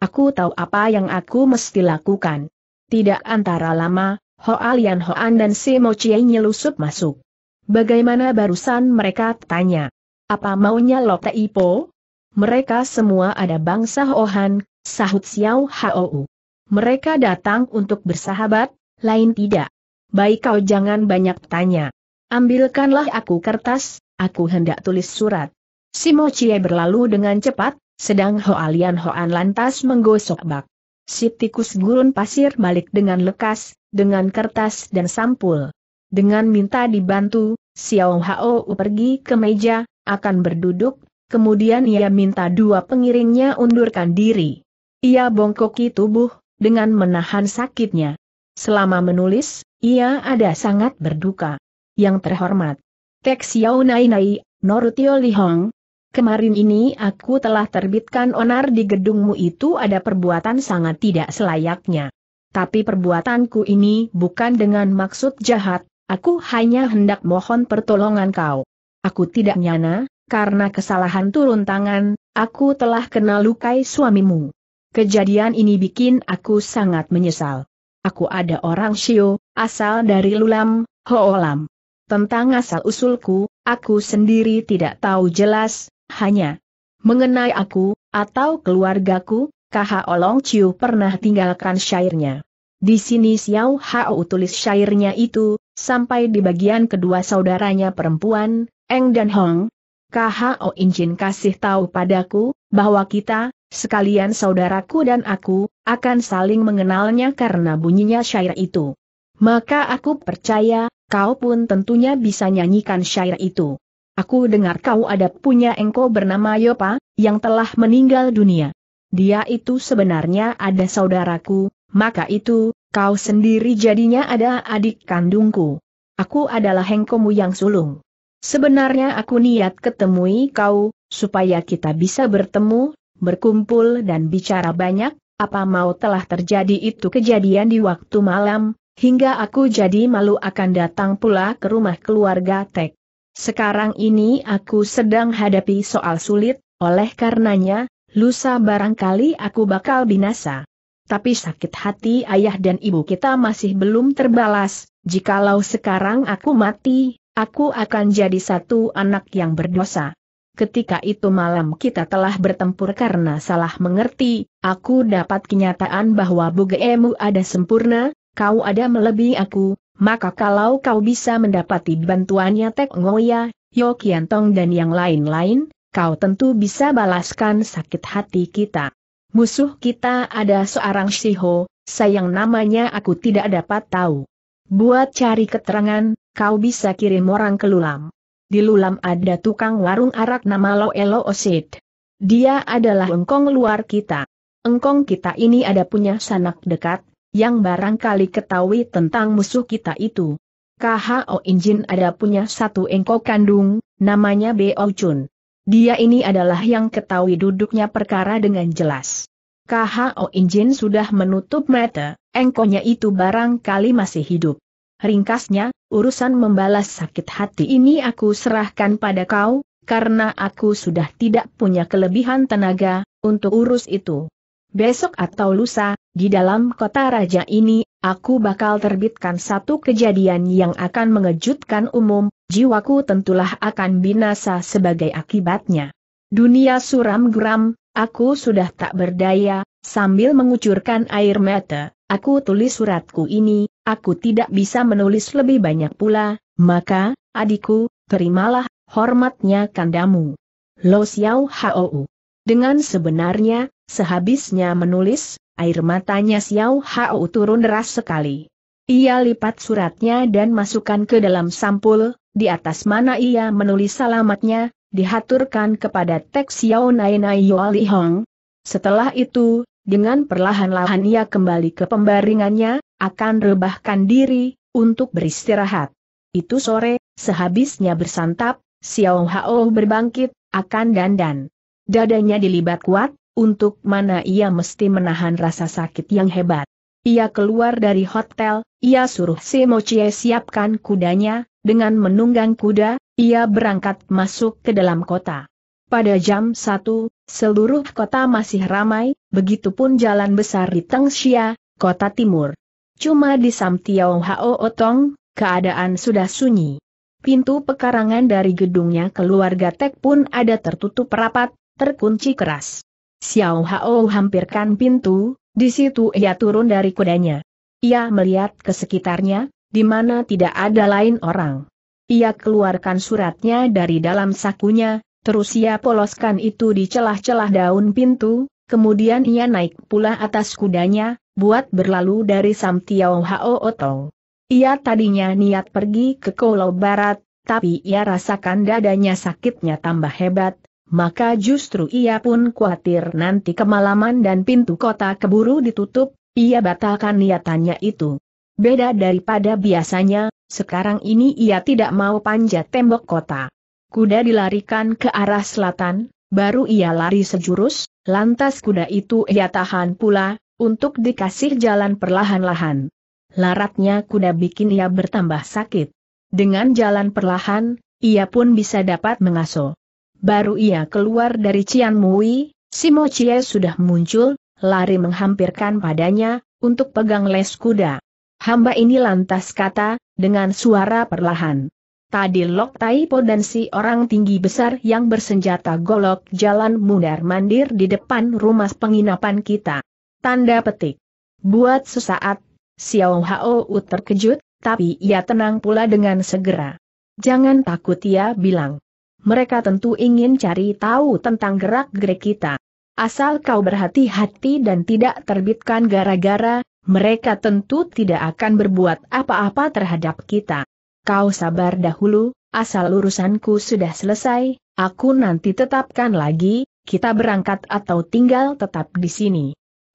Aku tahu apa yang aku mesti lakukan. Tidak antara lama, Hoalian Hoan dan si Chie nyelusup masuk. Bagaimana barusan mereka tanya? Apa maunya Tai Ipo? Mereka semua ada bangsa Ohan, sahut Xiao Hou. Mereka datang untuk bersahabat, lain tidak. Baik kau jangan banyak tanya. Ambilkanlah aku kertas, aku hendak tulis surat. Simo Chie berlalu dengan cepat, sedang Hoalian Hoan lantas menggosok bak. Si tikus gurun pasir balik dengan lekas, dengan kertas dan sampul. Dengan minta dibantu, Xiao Hao pergi ke meja, akan berduduk kemudian ia minta dua pengiringnya undurkan diri. Ia bongkoki tubuh, dengan menahan sakitnya. Selama menulis, ia ada sangat berduka. Yang terhormat, Tek Xiao Nai Nai, Norutio Hong, Kemarin ini aku telah terbitkan onar di gedungmu itu ada perbuatan sangat tidak selayaknya. Tapi perbuatanku ini bukan dengan maksud jahat, aku hanya hendak mohon pertolongan kau. Aku tidak nyana, karena kesalahan turun tangan, aku telah kena lukai suamimu. Kejadian ini bikin aku sangat menyesal. Aku ada orang Shio, asal dari Lulam, Hoolam. Tentang asal-usulku, aku sendiri tidak tahu jelas, hanya mengenai aku, atau keluargaku, Kaha Olong Chiu pernah tinggalkan syairnya. Di sini Xiao Hao tulis syairnya itu, sampai di bagian kedua saudaranya perempuan, Eng dan Hong, KHO Injin kasih tahu padaku, bahwa kita, sekalian saudaraku dan aku, akan saling mengenalnya karena bunyinya syair itu. Maka aku percaya, kau pun tentunya bisa nyanyikan syair itu. Aku dengar kau ada punya engko bernama Yopa, yang telah meninggal dunia. Dia itu sebenarnya ada saudaraku, maka itu, kau sendiri jadinya ada adik kandungku. Aku adalah engkomu yang sulung. Sebenarnya aku niat ketemui kau, supaya kita bisa bertemu, berkumpul dan bicara banyak, apa mau telah terjadi itu kejadian di waktu malam, hingga aku jadi malu akan datang pula ke rumah keluarga Tek. Sekarang ini aku sedang hadapi soal sulit, oleh karenanya, lusa barangkali aku bakal binasa. Tapi sakit hati ayah dan ibu kita masih belum terbalas, jikalau sekarang aku mati, Aku akan jadi satu anak yang berdosa. Ketika itu malam kita telah bertempur karena salah mengerti, aku dapat kenyataan bahwa bugemu ada sempurna, kau ada melebihi aku, maka kalau kau bisa mendapati bantuannya Tek Ngoya, Yo Kiantong dan yang lain-lain, kau tentu bisa balaskan sakit hati kita. Musuh kita ada seorang Shiho, sayang namanya aku tidak dapat tahu. Buat cari keterangan, kau bisa kirim orang ke Lulam. Di Lulam ada tukang warung arak nama Lo Elo Osid. Dia adalah engkong luar kita. Engkong kita ini ada punya sanak dekat, yang barangkali ketahui tentang musuh kita itu. KHO Injin ada punya satu engkong kandung, namanya Beo Chun. Dia ini adalah yang ketahui duduknya perkara dengan jelas. KHO Injin sudah menutup mata, engkonya itu barangkali masih hidup. Ringkasnya, urusan membalas sakit hati ini aku serahkan pada kau, karena aku sudah tidak punya kelebihan tenaga, untuk urus itu. Besok atau lusa, di dalam kota raja ini, aku bakal terbitkan satu kejadian yang akan mengejutkan umum, jiwaku tentulah akan binasa sebagai akibatnya. Dunia suram geram, Aku sudah tak berdaya, sambil mengucurkan air mata, aku tulis suratku ini, aku tidak bisa menulis lebih banyak pula, maka, adikku, terimalah, hormatnya kandamu. Lo Xiao Hou. Dengan sebenarnya, sehabisnya menulis, air matanya Xiao Hou turun deras sekali. Ia lipat suratnya dan masukkan ke dalam sampul, di atas mana ia menulis alamatnya, dihaturkan kepada Tek Xiao Nai Nai Yuali Hong. Setelah itu, dengan perlahan-lahan ia kembali ke pembaringannya, akan rebahkan diri, untuk beristirahat. Itu sore, sehabisnya bersantap, Xiao Hao berbangkit, akan dandan. Dadanya dilibat kuat, untuk mana ia mesti menahan rasa sakit yang hebat. Ia keluar dari hotel, ia suruh Simo Chie siapkan kudanya, dengan menunggang kuda, ia berangkat masuk ke dalam kota. Pada jam 1, seluruh kota masih ramai, begitupun jalan besar di Tengxia, kota timur. Cuma di Samtiao Hao Otong, keadaan sudah sunyi. Pintu pekarangan dari gedungnya keluarga Tek pun ada tertutup rapat, terkunci keras. Xiao Hao hampirkan pintu, di situ ia turun dari kudanya. Ia melihat ke sekitarnya, di mana tidak ada lain orang. Ia keluarkan suratnya dari dalam sakunya, terus ia poloskan itu di celah-celah daun pintu, kemudian ia naik pula atas kudanya, buat berlalu dari Sam Tiao Hao Oto. Ia tadinya niat pergi ke Kolo Barat, tapi ia rasakan dadanya sakitnya tambah hebat, maka justru ia pun khawatir nanti kemalaman dan pintu kota keburu ditutup, ia batalkan niatannya itu. Beda daripada biasanya, sekarang ini ia tidak mau panjat tembok kota. Kuda dilarikan ke arah selatan, baru ia lari sejurus, lantas kuda itu ia tahan pula, untuk dikasih jalan perlahan-lahan. Laratnya kuda bikin ia bertambah sakit. Dengan jalan perlahan, ia pun bisa dapat mengaso. Baru ia keluar dari Cian Mui, Simo Cie sudah muncul, lari menghampirkan padanya, untuk pegang les kuda. Hamba ini lantas kata, dengan suara perlahan. Tadi Lok Taipo dan si orang tinggi besar yang bersenjata golok jalan mundar-mandir di depan rumah penginapan kita. Tanda petik. Buat sesaat, Xiao Hao u terkejut, tapi ia tenang pula dengan segera. Jangan takut ia bilang. Mereka tentu ingin cari tahu tentang gerak-gerik kita. Asal kau berhati-hati dan tidak terbitkan gara-gara, mereka tentu tidak akan berbuat apa-apa terhadap kita. Kau sabar dahulu, asal urusanku sudah selesai, aku nanti tetapkan lagi, kita berangkat atau tinggal tetap di sini.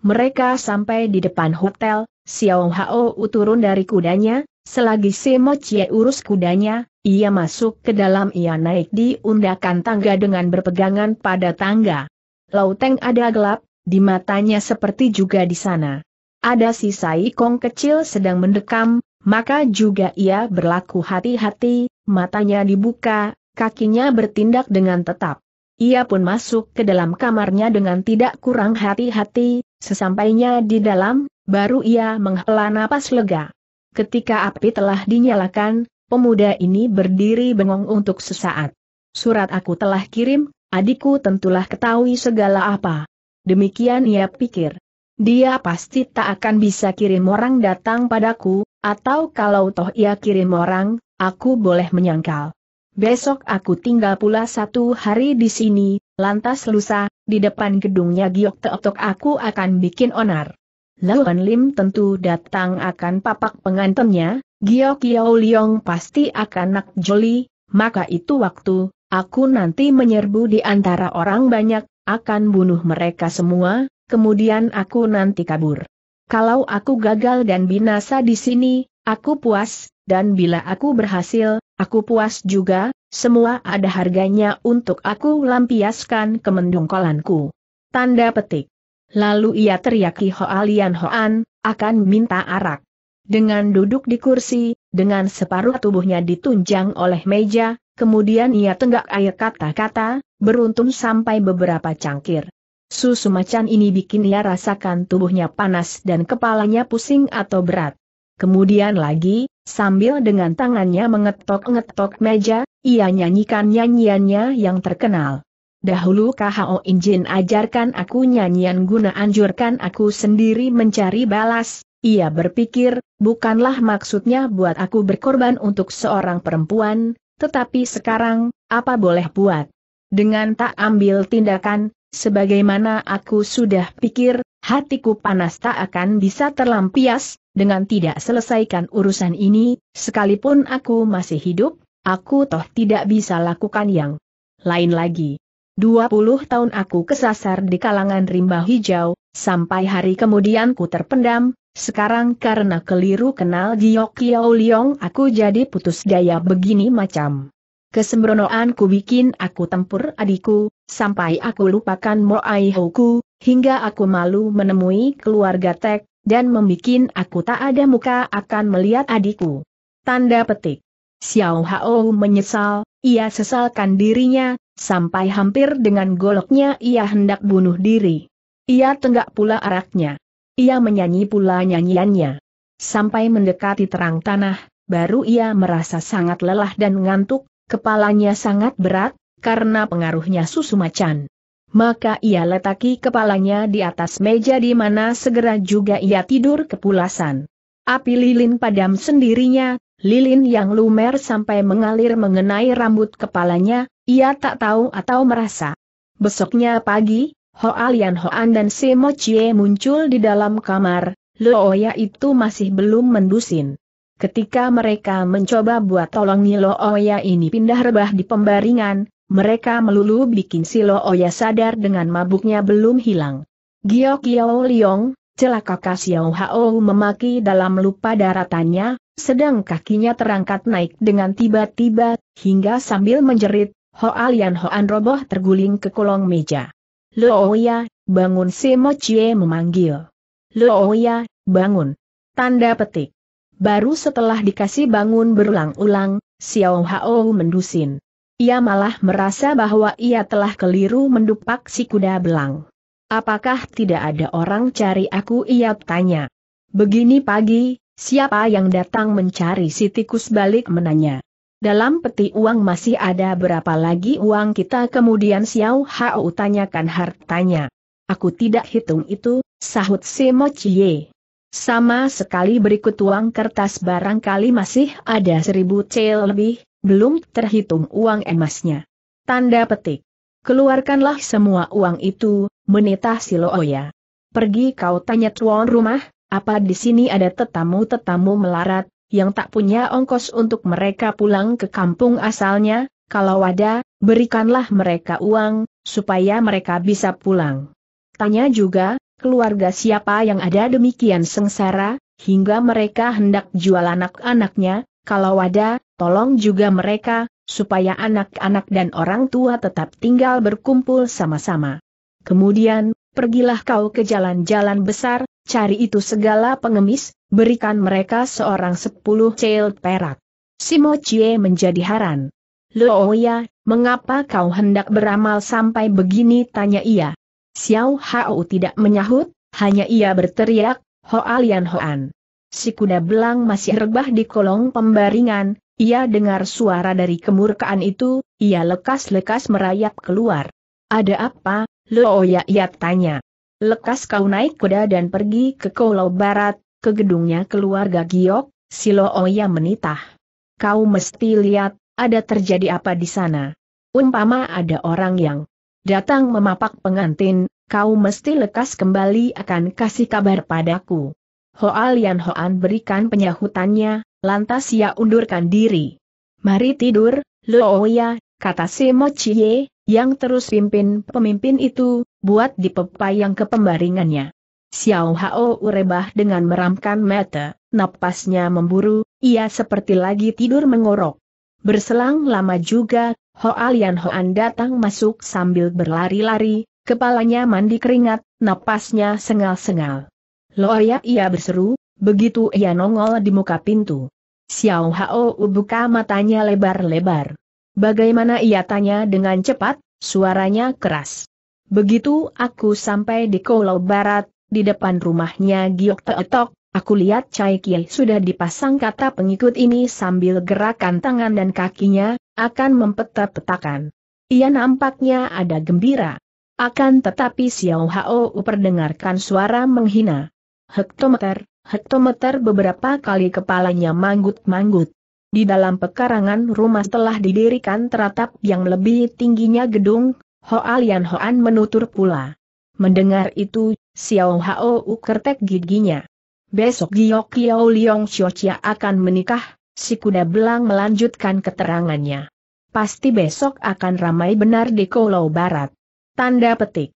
Mereka sampai di depan hotel, Xiao Hao turun dari kudanya, selagi Simo Chie urus kudanya, ia masuk ke dalam ia naik di undakan tangga dengan berpegangan pada tangga. Lauteng ada gelap, di matanya seperti juga di sana ada si Kong kecil sedang mendekam, maka juga ia berlaku hati-hati, matanya dibuka, kakinya bertindak dengan tetap. Ia pun masuk ke dalam kamarnya dengan tidak kurang hati-hati, sesampainya di dalam, baru ia menghela napas lega. Ketika api telah dinyalakan, pemuda ini berdiri bengong untuk sesaat. Surat aku telah kirim, adikku tentulah ketahui segala apa. Demikian ia pikir. Dia pasti tak akan bisa kirim orang datang padaku, atau kalau toh ia kirim orang, aku boleh menyangkal. Besok aku tinggal pula satu hari di sini, lantas lusa, di depan gedungnya Giok Teotok aku akan bikin onar. Lawan Lim tentu datang akan papak pengantennya, Giok Yau Liong pasti akan nak joli, maka itu waktu, aku nanti menyerbu di antara orang banyak, akan bunuh mereka semua, kemudian aku nanti kabur. Kalau aku gagal dan binasa di sini, aku puas, dan bila aku berhasil, aku puas juga, semua ada harganya untuk aku lampiaskan kemendungkolanku. Tanda petik. Lalu ia teriaki Hoalian Hoan, akan minta arak. Dengan duduk di kursi, dengan separuh tubuhnya ditunjang oleh meja, kemudian ia tenggak air kata-kata, beruntung sampai beberapa cangkir. Susu macan ini bikin ia rasakan tubuhnya panas dan kepalanya pusing atau berat. Kemudian lagi, sambil dengan tangannya mengetok-ngetok meja, ia nyanyikan nyanyiannya yang terkenal. Dahulu KHO Injin ajarkan aku nyanyian guna anjurkan aku sendiri mencari balas, ia berpikir, bukanlah maksudnya buat aku berkorban untuk seorang perempuan, tetapi sekarang, apa boleh buat? Dengan tak ambil tindakan, sebagaimana aku sudah pikir, hatiku panas tak akan bisa terlampias, dengan tidak selesaikan urusan ini, sekalipun aku masih hidup, aku toh tidak bisa lakukan yang lain lagi. 20 tahun aku kesasar di kalangan rimba hijau, sampai hari kemudian ku terpendam, sekarang karena keliru kenal Giok Kiao Liong aku jadi putus daya begini macam. Kesembronoanku bikin aku tempur adikku, sampai aku lupakan Moai Hoku, hingga aku malu menemui keluarga Tek, dan membuat aku tak ada muka akan melihat adikku. Tanda petik. Xiao Hao menyesal, ia sesalkan dirinya, sampai hampir dengan goloknya ia hendak bunuh diri. Ia tenggak pula araknya. Ia menyanyi pula nyanyiannya. Sampai mendekati terang tanah, baru ia merasa sangat lelah dan ngantuk, kepalanya sangat berat, karena pengaruhnya susu macan. Maka ia letaki kepalanya di atas meja di mana segera juga ia tidur kepulasan. Api lilin padam sendirinya, lilin yang lumer sampai mengalir mengenai rambut kepalanya, ia tak tahu atau merasa. Besoknya pagi, Hoalian Hoan dan Simo Chie muncul di dalam kamar, Looya itu masih belum mendusin. Ketika mereka mencoba buat tolong Looya ini pindah rebah di pembaringan, mereka melulu bikin Silo Oya sadar dengan mabuknya belum hilang. Gio Kiao Liong, celaka Kasiao Hao memaki dalam lupa daratannya, sedang kakinya terangkat naik dengan tiba-tiba, hingga sambil menjerit, Hoalian Hoan roboh terguling ke kolong meja. Oya, bangun Simo Chie memanggil. Oya, bangun. Tanda petik. Baru setelah dikasih bangun berulang-ulang, Xiao Hao mendusin. Ia malah merasa bahwa ia telah keliru mendupak si kuda belang. Apakah tidak ada orang cari aku? Ia tanya. Begini pagi, siapa yang datang mencari si tikus balik menanya. Dalam peti uang masih ada berapa lagi uang kita kemudian Xiao Hao tanyakan hartanya. Aku tidak hitung itu, sahut si Mo Chie. Sama sekali berikut uang kertas barangkali masih ada seribu cel lebih, belum terhitung uang emasnya. Tanda petik. Keluarkanlah semua uang itu, menitah si Looya. Oh Pergi kau tanya tuan rumah, apa di sini ada tetamu-tetamu melarat, yang tak punya ongkos untuk mereka pulang ke kampung asalnya, kalau ada, berikanlah mereka uang, supaya mereka bisa pulang. Tanya juga, keluarga siapa yang ada demikian sengsara, hingga mereka hendak jual anak-anaknya, kalau ada, tolong juga mereka, supaya anak-anak dan orang tua tetap tinggal berkumpul sama-sama. Kemudian, pergilah kau ke jalan-jalan besar, cari itu segala pengemis, berikan mereka seorang sepuluh cel perak. Simo Chie menjadi haran. Looya, oh mengapa kau hendak beramal sampai begini? tanya ia. Xiao Hao tidak menyahut, hanya ia berteriak, Hoalian Hoan. Si kuda belang masih rebah di kolong pembaringan, ia dengar suara dari kemurkaan itu, ia lekas-lekas merayap keluar. Ada apa, Looya oh ia tanya. Lekas kau naik kuda dan pergi ke Kolau Barat, ke gedungnya keluarga Giok, si Oya oh menitah. Kau mesti lihat, ada terjadi apa di sana. Umpama ada orang yang datang memapak pengantin, kau mesti lekas kembali akan kasih kabar padaku. Hoa Lian Hoan berikan penyahutannya, lantas ia undurkan diri. Mari tidur, Looya, kata si Chie, yang terus pimpin pemimpin itu, buat dipepayang ke pembaringannya. Xiao Hao urebah dengan meramkan mata, napasnya memburu, ia seperti lagi tidur mengorok. Berselang lama juga, Hoa Lian Hoan datang masuk sambil berlari-lari, kepalanya mandi keringat, napasnya sengal-sengal. Loya ia berseru, begitu ia nongol di muka pintu. Xiao Hao buka matanya lebar-lebar. Bagaimana ia tanya dengan cepat, suaranya keras. Begitu aku sampai di Kolau Barat, di depan rumahnya Giok Teetok, aku lihat Chai Kie sudah dipasang kata pengikut ini sambil gerakan tangan dan kakinya, akan mempetak-petakan. Ia nampaknya ada gembira. Akan tetapi Xiao Hao perdengarkan suara menghina hektometer, hektometer beberapa kali kepalanya manggut-manggut. Di dalam pekarangan rumah telah didirikan teratap yang lebih tingginya gedung, Hoalian Hoan menutur pula. Mendengar itu, Xiao Hao kertek giginya. Besok Giok Kiao Liong Xiochia akan menikah, si kuda belang melanjutkan keterangannya. Pasti besok akan ramai benar di Kolo Barat. Tanda petik.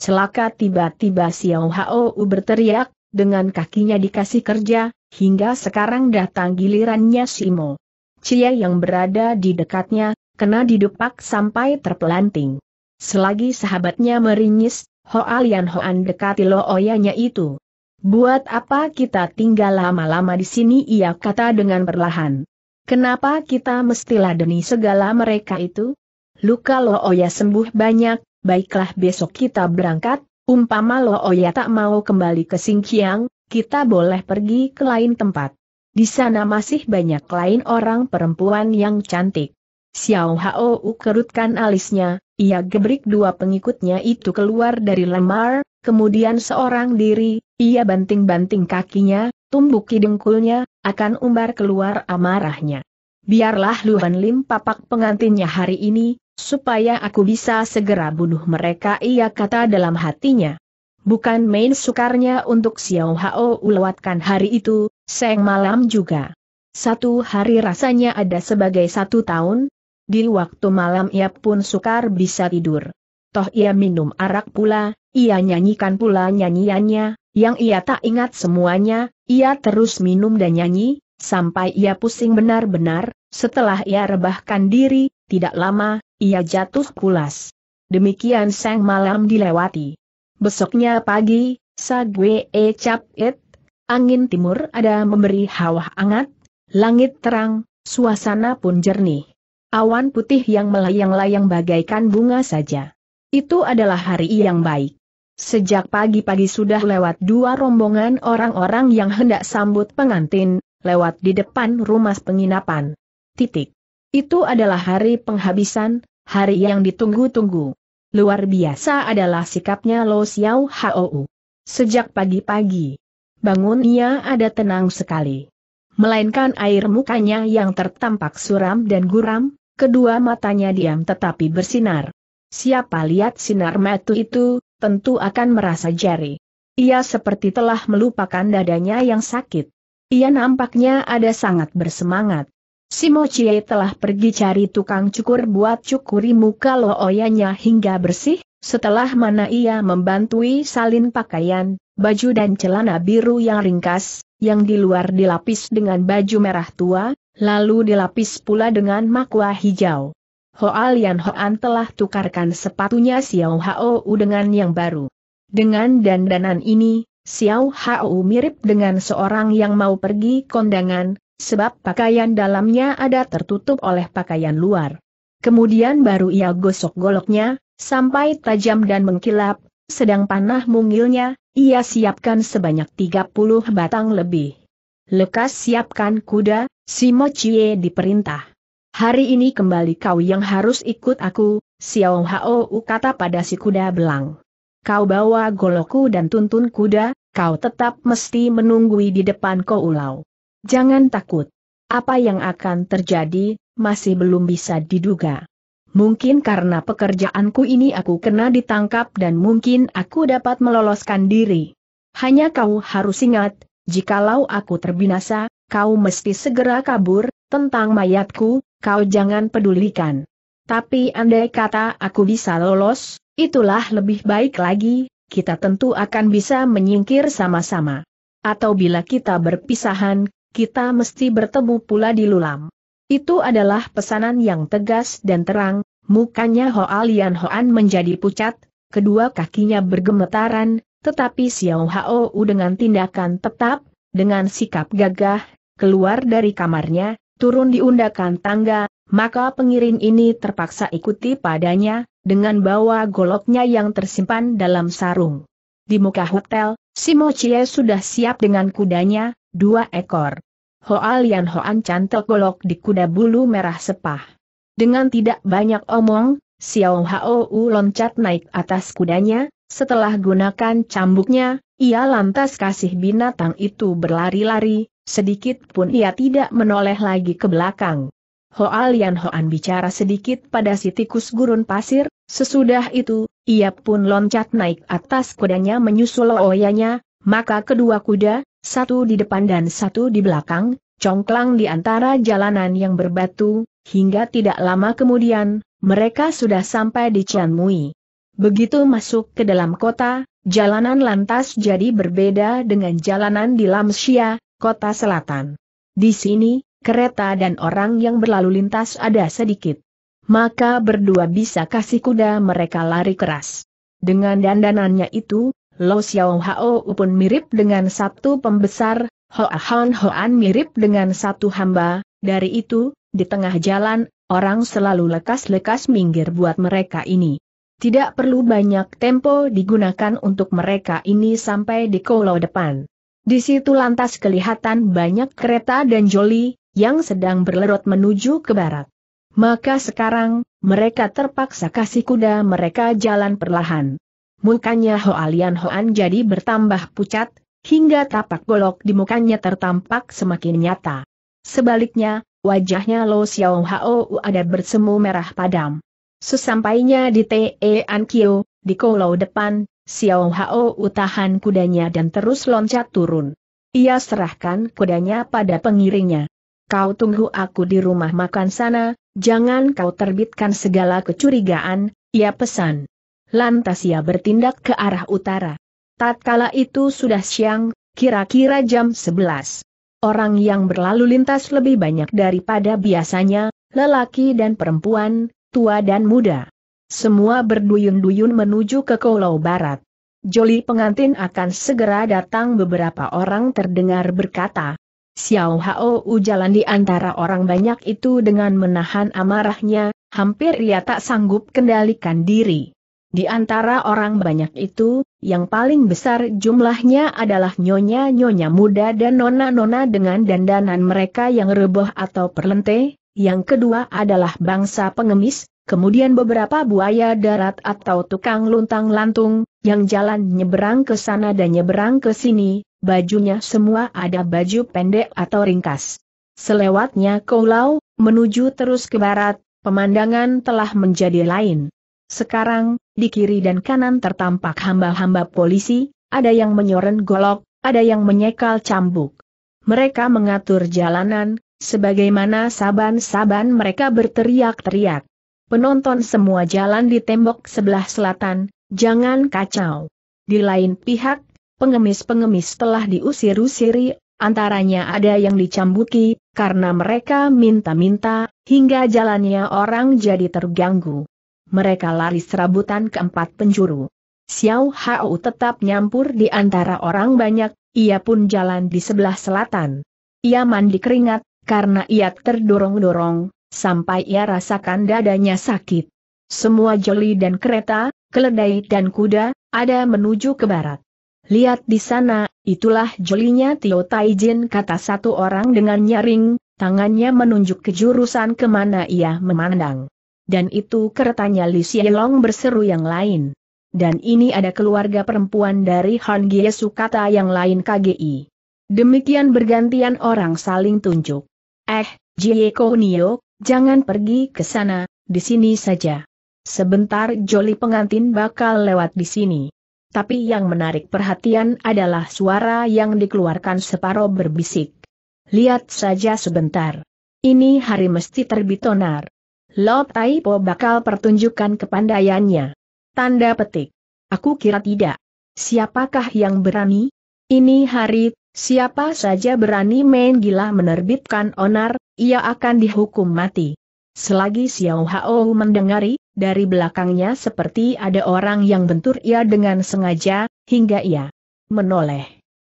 Celaka tiba-tiba Xiao Hao berteriak, dengan kakinya dikasih kerja, hingga sekarang datang gilirannya Simo. Cia yang berada di dekatnya, kena didupak sampai terpelanting. Selagi sahabatnya meringis, Hoalian Hoan dekati looyanya itu. Buat apa kita tinggal lama-lama di sini ia kata dengan perlahan. Kenapa kita mesti ladeni segala mereka itu? Luka Looya sembuh banyak, baiklah besok kita berangkat, Umpama Lo Oya tak mau kembali ke Singkiang, kita boleh pergi ke lain tempat. Di sana masih banyak lain orang perempuan yang cantik. Xiao Hao kerutkan alisnya, ia gebrik dua pengikutnya itu keluar dari lemar, kemudian seorang diri, ia banting-banting kakinya, tumbuki dengkulnya, akan umbar keluar amarahnya. Biarlah Luhan Lim papak pengantinnya hari ini, supaya aku bisa segera bunuh mereka ia kata dalam hatinya. Bukan main sukarnya untuk Xiao Hao lewatkan hari itu, seng malam juga. Satu hari rasanya ada sebagai satu tahun, di waktu malam ia pun sukar bisa tidur. Toh ia minum arak pula, ia nyanyikan pula nyanyiannya, yang ia tak ingat semuanya, ia terus minum dan nyanyi, sampai ia pusing benar-benar, setelah ia rebahkan diri, tidak lama, ia jatuh pulas. Demikian sang malam dilewati. Besoknya pagi, Sagwe e cap angin timur ada memberi hawa hangat, langit terang, suasana pun jernih. Awan putih yang melayang-layang bagaikan bunga saja. Itu adalah hari yang baik. Sejak pagi-pagi sudah lewat dua rombongan orang-orang yang hendak sambut pengantin, lewat di depan rumah penginapan. Titik. Itu adalah hari penghabisan, hari yang ditunggu-tunggu. Luar biasa adalah sikapnya Lo Xiao Hou. Sejak pagi-pagi, bangun ia ada tenang sekali. Melainkan air mukanya yang tertampak suram dan guram, kedua matanya diam tetapi bersinar. Siapa lihat sinar mata itu, tentu akan merasa jari. Ia seperti telah melupakan dadanya yang sakit. Ia nampaknya ada sangat bersemangat. Si Mochie telah pergi cari tukang cukur buat cukuri muka looyanya hingga bersih, setelah mana ia membantui salin pakaian, baju dan celana biru yang ringkas, yang di luar dilapis dengan baju merah tua, lalu dilapis pula dengan makwa hijau. Hoal Hoan telah tukarkan sepatunya Xiao Hao dengan yang baru. Dengan dandanan ini, Xiao Hao mirip dengan seorang yang mau pergi kondangan, sebab pakaian dalamnya ada tertutup oleh pakaian luar. Kemudian baru ia gosok goloknya, sampai tajam dan mengkilap, sedang panah mungilnya, ia siapkan sebanyak 30 batang lebih. Lekas siapkan kuda, si Mochie diperintah. Hari ini kembali kau yang harus ikut aku, Xiao Hao kata pada si kuda belang. Kau bawa goloku dan tuntun kuda, kau tetap mesti menunggui di depan kau ulau. Jangan takut. Apa yang akan terjadi, masih belum bisa diduga. Mungkin karena pekerjaanku ini aku kena ditangkap dan mungkin aku dapat meloloskan diri. Hanya kau harus ingat, jikalau aku terbinasa, kau mesti segera kabur, tentang mayatku, kau jangan pedulikan. Tapi andai kata aku bisa lolos, itulah lebih baik lagi, kita tentu akan bisa menyingkir sama-sama. Atau bila kita berpisahan, kita mesti bertemu pula di Lulam. Itu adalah pesanan yang tegas dan terang, mukanya Hoa Lian Hoan menjadi pucat, kedua kakinya bergemetaran, tetapi Xiao Hao dengan tindakan tetap, dengan sikap gagah, keluar dari kamarnya, turun diundakan tangga, maka pengiring ini terpaksa ikuti padanya, dengan bawa goloknya yang tersimpan dalam sarung. Di muka hotel, Simo Chie sudah siap dengan kudanya, dua ekor. Hoalian Hoan cantel tergolok di kuda bulu merah sepah. Dengan tidak banyak omong, Xiao Hao U loncat naik atas kudanya, setelah gunakan cambuknya, ia lantas kasih binatang itu berlari-lari, sedikit pun ia tidak menoleh lagi ke belakang. Hoalian Hoan bicara sedikit pada si tikus gurun pasir, sesudah itu, ia pun loncat naik atas kudanya menyusul oyanya, maka kedua kuda, satu di depan dan satu di belakang, congklang di antara jalanan yang berbatu, hingga tidak lama kemudian, mereka sudah sampai di Cianmui. Begitu masuk ke dalam kota, jalanan lantas jadi berbeda dengan jalanan di Lamsia, kota selatan. Di sini, kereta dan orang yang berlalu lintas ada sedikit. Maka berdua bisa kasih kuda mereka lari keras. Dengan dandanannya itu, Lo Xiao Hao pun mirip dengan satu pembesar, Hoa Han Hoan mirip dengan satu hamba, dari itu, di tengah jalan, orang selalu lekas-lekas minggir buat mereka ini. Tidak perlu banyak tempo digunakan untuk mereka ini sampai di kolo depan. Di situ lantas kelihatan banyak kereta dan joli, yang sedang berlerot menuju ke barat. Maka sekarang, mereka terpaksa kasih kuda mereka jalan perlahan. Mukanya Hoalian Hoan jadi bertambah pucat, hingga tapak golok di mukanya tertampak semakin nyata. Sebaliknya, wajahnya Lo Xiao Hao ada bersemu merah padam. Sesampainya di Te An Kyo, di kolau depan, Xiao Hao tahan kudanya dan terus loncat turun. Ia serahkan kudanya pada pengiringnya. Kau tunggu aku di rumah makan sana, jangan kau terbitkan segala kecurigaan, ia pesan. Lantas ia bertindak ke arah utara. Tatkala itu sudah siang, kira-kira jam 11. Orang yang berlalu lintas lebih banyak daripada biasanya, lelaki dan perempuan, tua dan muda. Semua berduyun-duyun menuju ke Kolau Barat. Joli pengantin akan segera datang beberapa orang terdengar berkata. Xiao Hao jalan di antara orang banyak itu dengan menahan amarahnya, hampir ia tak sanggup kendalikan diri. Di antara orang banyak itu, yang paling besar jumlahnya adalah nyonya-nyonya muda dan nona-nona dengan dandanan mereka yang reboh atau perlente, yang kedua adalah bangsa pengemis, kemudian beberapa buaya darat atau tukang luntang-lantung, yang jalan nyeberang ke sana dan nyeberang ke sini, bajunya semua ada baju pendek atau ringkas. Selewatnya Koulau, menuju terus ke barat, pemandangan telah menjadi lain. Sekarang, di kiri dan kanan tertampak hamba-hamba polisi, ada yang menyoren golok, ada yang menyekal cambuk. Mereka mengatur jalanan, sebagaimana saban-saban mereka berteriak-teriak. Penonton semua jalan di tembok sebelah selatan, jangan kacau. Di lain pihak, pengemis-pengemis telah diusir-usiri, antaranya ada yang dicambuki, karena mereka minta-minta, hingga jalannya orang jadi terganggu mereka lari serabutan keempat penjuru. Xiao Hao tetap nyampur di antara orang banyak, ia pun jalan di sebelah selatan. Ia mandi keringat, karena ia terdorong-dorong, sampai ia rasakan dadanya sakit. Semua joli dan kereta, keledai dan kuda, ada menuju ke barat. Lihat di sana, itulah jolinya Tio Taijin kata satu orang dengan nyaring, tangannya menunjuk ke jurusan kemana ia memandang dan itu keretanya Li Xielong berseru yang lain. Dan ini ada keluarga perempuan dari Han Gie Sukata yang lain KGI. Demikian bergantian orang saling tunjuk. Eh, Jie Nio, jangan pergi ke sana, di sini saja. Sebentar joli pengantin bakal lewat di sini. Tapi yang menarik perhatian adalah suara yang dikeluarkan separoh berbisik. Lihat saja sebentar. Ini hari mesti terbit onar. Lo Taipo bakal pertunjukkan kepandaiannya. Tanda petik. Aku kira tidak. Siapakah yang berani? Ini hari, siapa saja berani main gila menerbitkan onar, ia akan dihukum mati. Selagi Xiao Hao mendengari, dari belakangnya seperti ada orang yang bentur ia dengan sengaja, hingga ia menoleh.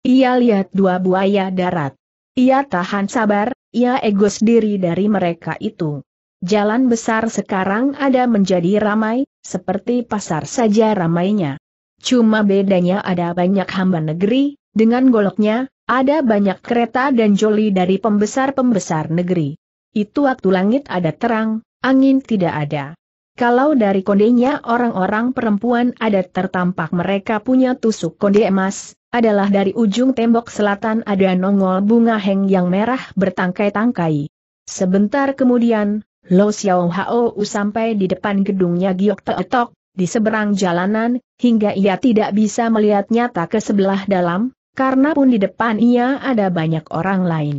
Ia lihat dua buaya darat. Ia tahan sabar, ia egos diri dari mereka itu. Jalan besar sekarang ada menjadi ramai, seperti pasar saja ramainya. Cuma bedanya ada banyak hamba negeri, dengan goloknya, ada banyak kereta dan joli dari pembesar-pembesar negeri. Itu waktu langit ada terang, angin tidak ada. Kalau dari kondenya orang-orang perempuan ada tertampak mereka punya tusuk konde emas, adalah dari ujung tembok selatan ada nongol bunga heng yang merah bertangkai-tangkai. Sebentar kemudian, Lo Xiao Hao sampai di depan gedungnya Giok Teetok, di seberang jalanan, hingga ia tidak bisa melihat nyata ke sebelah dalam, karena pun di depan ia ada banyak orang lain.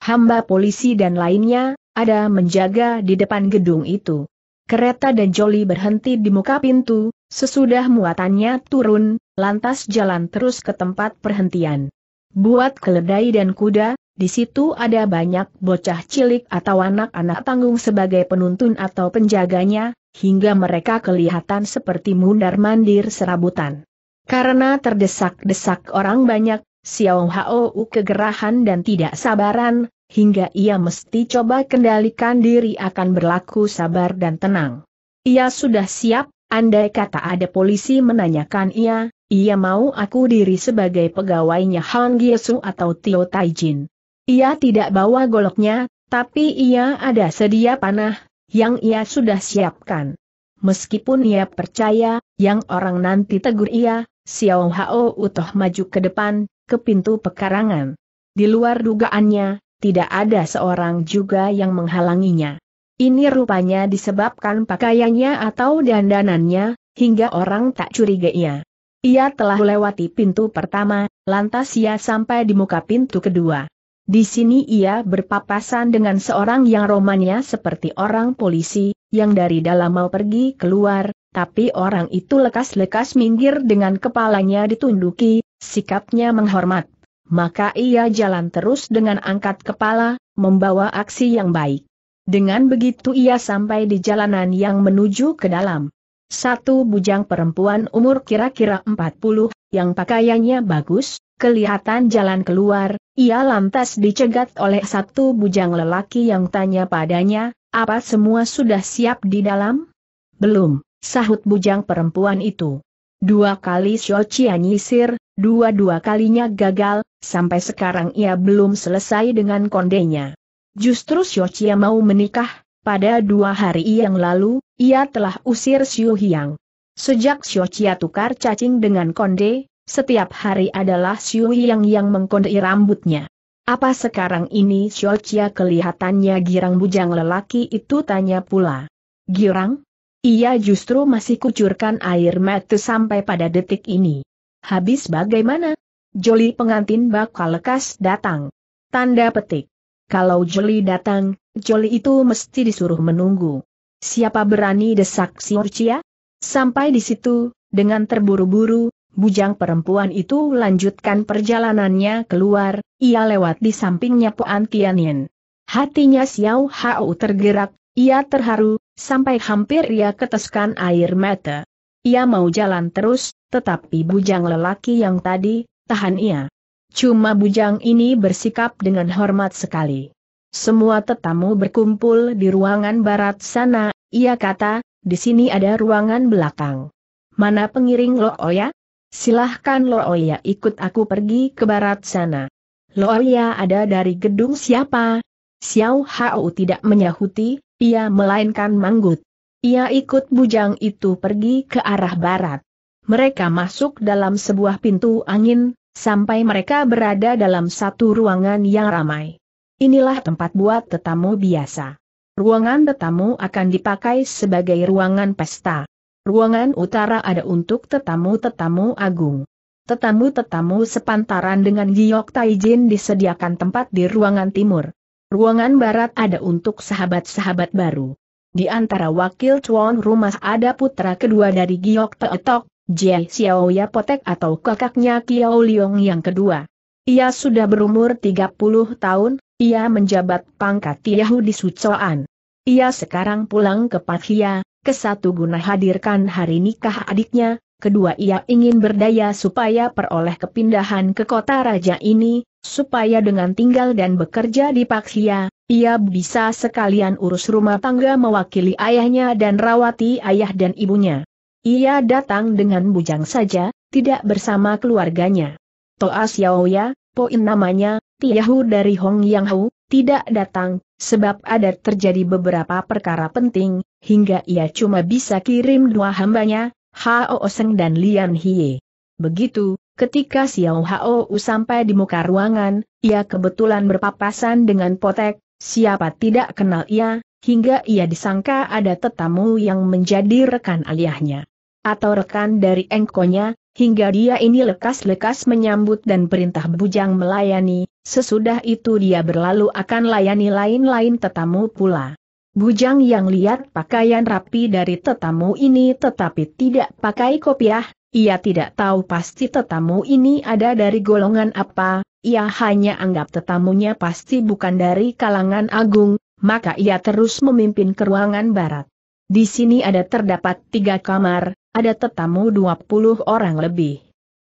Hamba polisi dan lainnya, ada menjaga di depan gedung itu. Kereta dan joli berhenti di muka pintu, sesudah muatannya turun, lantas jalan terus ke tempat perhentian. Buat keledai dan kuda, di situ ada banyak bocah cilik atau anak-anak tanggung sebagai penuntun atau penjaganya, hingga mereka kelihatan seperti mundar-mandir serabutan. Karena terdesak-desak orang banyak, Xiao Hao kegerahan dan tidak sabaran, hingga ia mesti coba kendalikan diri akan berlaku sabar dan tenang. Ia sudah siap, andai kata ada polisi menanyakan ia, ia mau aku diri sebagai pegawainya Han Giesu atau Tio Taijin. Ia tidak bawa goloknya, tapi ia ada sedia panah, yang ia sudah siapkan. Meskipun ia percaya, yang orang nanti tegur ia, Xiao Hao utuh maju ke depan, ke pintu pekarangan. Di luar dugaannya, tidak ada seorang juga yang menghalanginya. Ini rupanya disebabkan pakaiannya atau dandanannya, hingga orang tak curiga ia. Ia telah melewati pintu pertama, lantas ia sampai di muka pintu kedua. Di sini ia berpapasan dengan seorang yang romannya seperti orang polisi, yang dari dalam mau pergi keluar, tapi orang itu lekas-lekas minggir dengan kepalanya ditunduki, sikapnya menghormat. Maka ia jalan terus dengan angkat kepala, membawa aksi yang baik. Dengan begitu ia sampai di jalanan yang menuju ke dalam. Satu bujang perempuan umur kira-kira 40, yang pakaiannya bagus, Kelihatan jalan keluar, ia lantas dicegat oleh satu bujang lelaki yang tanya padanya, apa semua sudah siap di dalam? Belum, sahut bujang perempuan itu. Dua kali Shochia nyisir, dua-dua kalinya gagal, sampai sekarang ia belum selesai dengan kondenya. Justru Shochia mau menikah, pada dua hari yang lalu, ia telah usir Xiu Hiang. Sejak Shochia tukar cacing dengan konde, setiap hari adalah Xiu Yang yang mengkondi rambutnya. Apa sekarang ini Xiaochia kelihatannya girang bujang lelaki itu tanya pula. Girang? Ia justru masih kucurkan air mata sampai pada detik ini. Habis bagaimana? Joli pengantin bakal lekas datang. Tanda petik. Kalau Joli datang, Joli itu mesti disuruh menunggu. Siapa berani desak Xiaochia? Sampai di situ, dengan terburu-buru, Bujang perempuan itu lanjutkan perjalanannya keluar, ia lewat di sampingnya Puan Tianin. Hatinya Xiao Hao tergerak, ia terharu, sampai hampir ia keteskan air mata. Ia mau jalan terus, tetapi bujang lelaki yang tadi, tahan ia. Cuma bujang ini bersikap dengan hormat sekali. Semua tetamu berkumpul di ruangan barat sana, ia kata, di sini ada ruangan belakang. Mana pengiring Lo Oya? Silahkan Loya ikut aku pergi ke barat sana. Loya ada dari gedung siapa? Xiao Hao tidak menyahuti, ia melainkan manggut. Ia ikut bujang itu pergi ke arah barat. Mereka masuk dalam sebuah pintu angin, sampai mereka berada dalam satu ruangan yang ramai. Inilah tempat buat tetamu biasa. Ruangan tetamu akan dipakai sebagai ruangan pesta. Ruangan utara ada untuk tetamu-tetamu agung. Tetamu-tetamu sepantaran dengan Giok Taijin disediakan tempat di ruangan timur. Ruangan barat ada untuk sahabat-sahabat baru. Di antara wakil tuan rumah ada putra kedua dari Giok Teetok, Jie Xiao Yapotek atau kakaknya Kiao Liong yang kedua. Ia sudah berumur 30 tahun, ia menjabat pangkat Yahudi Sucoan. Ia sekarang pulang ke Pakhia, kesatu guna hadirkan hari nikah adiknya, kedua ia ingin berdaya supaya peroleh kepindahan ke kota raja ini, supaya dengan tinggal dan bekerja di Paksia, ia bisa sekalian urus rumah tangga mewakili ayahnya dan rawati ayah dan ibunya. Ia datang dengan bujang saja, tidak bersama keluarganya. Toa Xiaoya, poin namanya, Tiahu dari Hong Yang Hu, tidak datang sebab ada terjadi beberapa perkara penting, hingga ia cuma bisa kirim dua hambanya, Hao Seng dan Lian Hie. Begitu, ketika Xiao Hao u sampai di muka ruangan, ia kebetulan berpapasan dengan Potek, siapa tidak kenal ia, hingga ia disangka ada tetamu yang menjadi rekan aliahnya. Atau rekan dari engkonya, hingga dia ini lekas-lekas menyambut dan perintah bujang melayani, sesudah itu dia berlalu akan layani lain-lain tetamu pula. Bujang yang lihat pakaian rapi dari tetamu ini tetapi tidak pakai kopiah, ia tidak tahu pasti tetamu ini ada dari golongan apa, ia hanya anggap tetamunya pasti bukan dari kalangan agung, maka ia terus memimpin ke ruangan barat. Di sini ada terdapat tiga kamar, ada tetamu 20 orang lebih.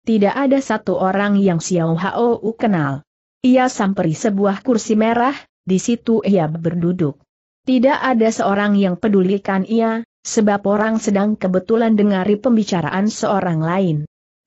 Tidak ada satu orang yang Xiao Hao kenal. Ia samperi sebuah kursi merah, di situ ia berduduk. Tidak ada seorang yang pedulikan ia, sebab orang sedang kebetulan dengari pembicaraan seorang lain.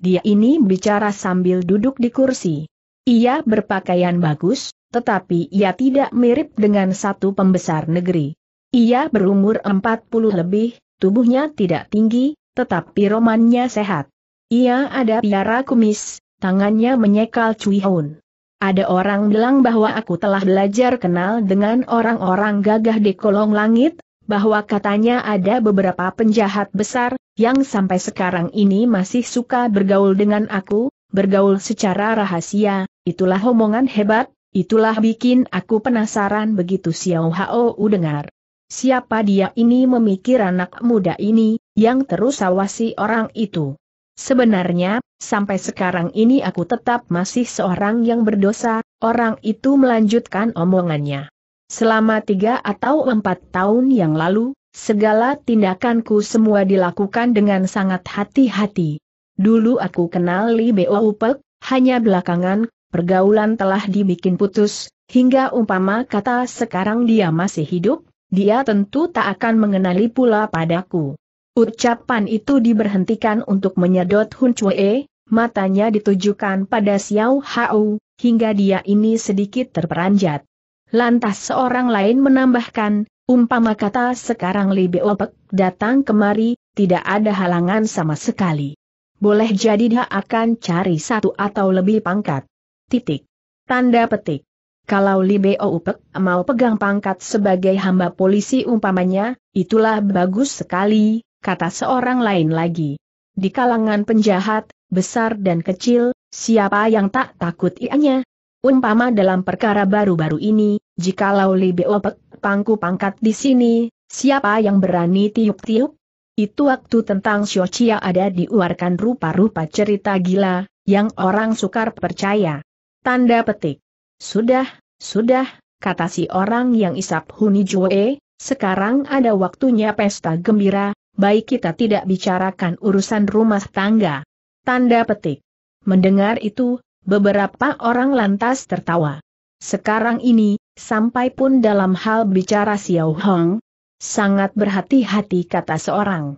Dia ini bicara sambil duduk di kursi. Ia berpakaian bagus, tetapi ia tidak mirip dengan satu pembesar negeri. Ia berumur 40 lebih, tubuhnya tidak tinggi, tetapi romannya sehat. Ia ada piara kumis, tangannya menyekal Cui Hun. Ada orang bilang bahwa aku telah belajar kenal dengan orang-orang gagah di kolong langit, bahwa katanya ada beberapa penjahat besar, yang sampai sekarang ini masih suka bergaul dengan aku, bergaul secara rahasia, itulah omongan hebat, itulah bikin aku penasaran begitu Xiao Hao dengar. Siapa dia ini memikir anak muda ini, yang terus awasi orang itu. Sebenarnya, sampai sekarang ini aku tetap masih seorang yang berdosa, orang itu melanjutkan omongannya. Selama tiga atau empat tahun yang lalu, segala tindakanku semua dilakukan dengan sangat hati-hati. Dulu aku kenal Li Bo Upek, hanya belakangan, pergaulan telah dibikin putus, hingga umpama kata sekarang dia masih hidup, dia tentu tak akan mengenali pula padaku. Ucapan itu diberhentikan untuk menyedot Hun Chue, matanya ditujukan pada Xiao Hao, hingga dia ini sedikit terperanjat. Lantas seorang lain menambahkan, umpama kata sekarang Li Beopek datang kemari, tidak ada halangan sama sekali. Boleh jadi dia akan cari satu atau lebih pangkat. Titik. Tanda petik. Kalau Li Beopek mau pegang pangkat sebagai hamba polisi umpamanya, itulah bagus sekali, kata seorang lain lagi. Di kalangan penjahat, besar dan kecil, siapa yang tak takut ianya? Umpama dalam perkara baru-baru ini, jikalau Libeo pangku pangkat di sini, siapa yang berani tiup-tiup? Itu waktu tentang Xiochia ada diuarkan rupa-rupa cerita gila, yang orang sukar percaya. Tanda petik. Sudah, sudah, kata si orang yang isap Huni Jue, sekarang ada waktunya pesta gembira, baik kita tidak bicarakan urusan rumah tangga. Tanda petik. Mendengar itu, beberapa orang lantas tertawa. Sekarang ini, sampai pun dalam hal bicara Xiao Hong, sangat berhati-hati kata seorang.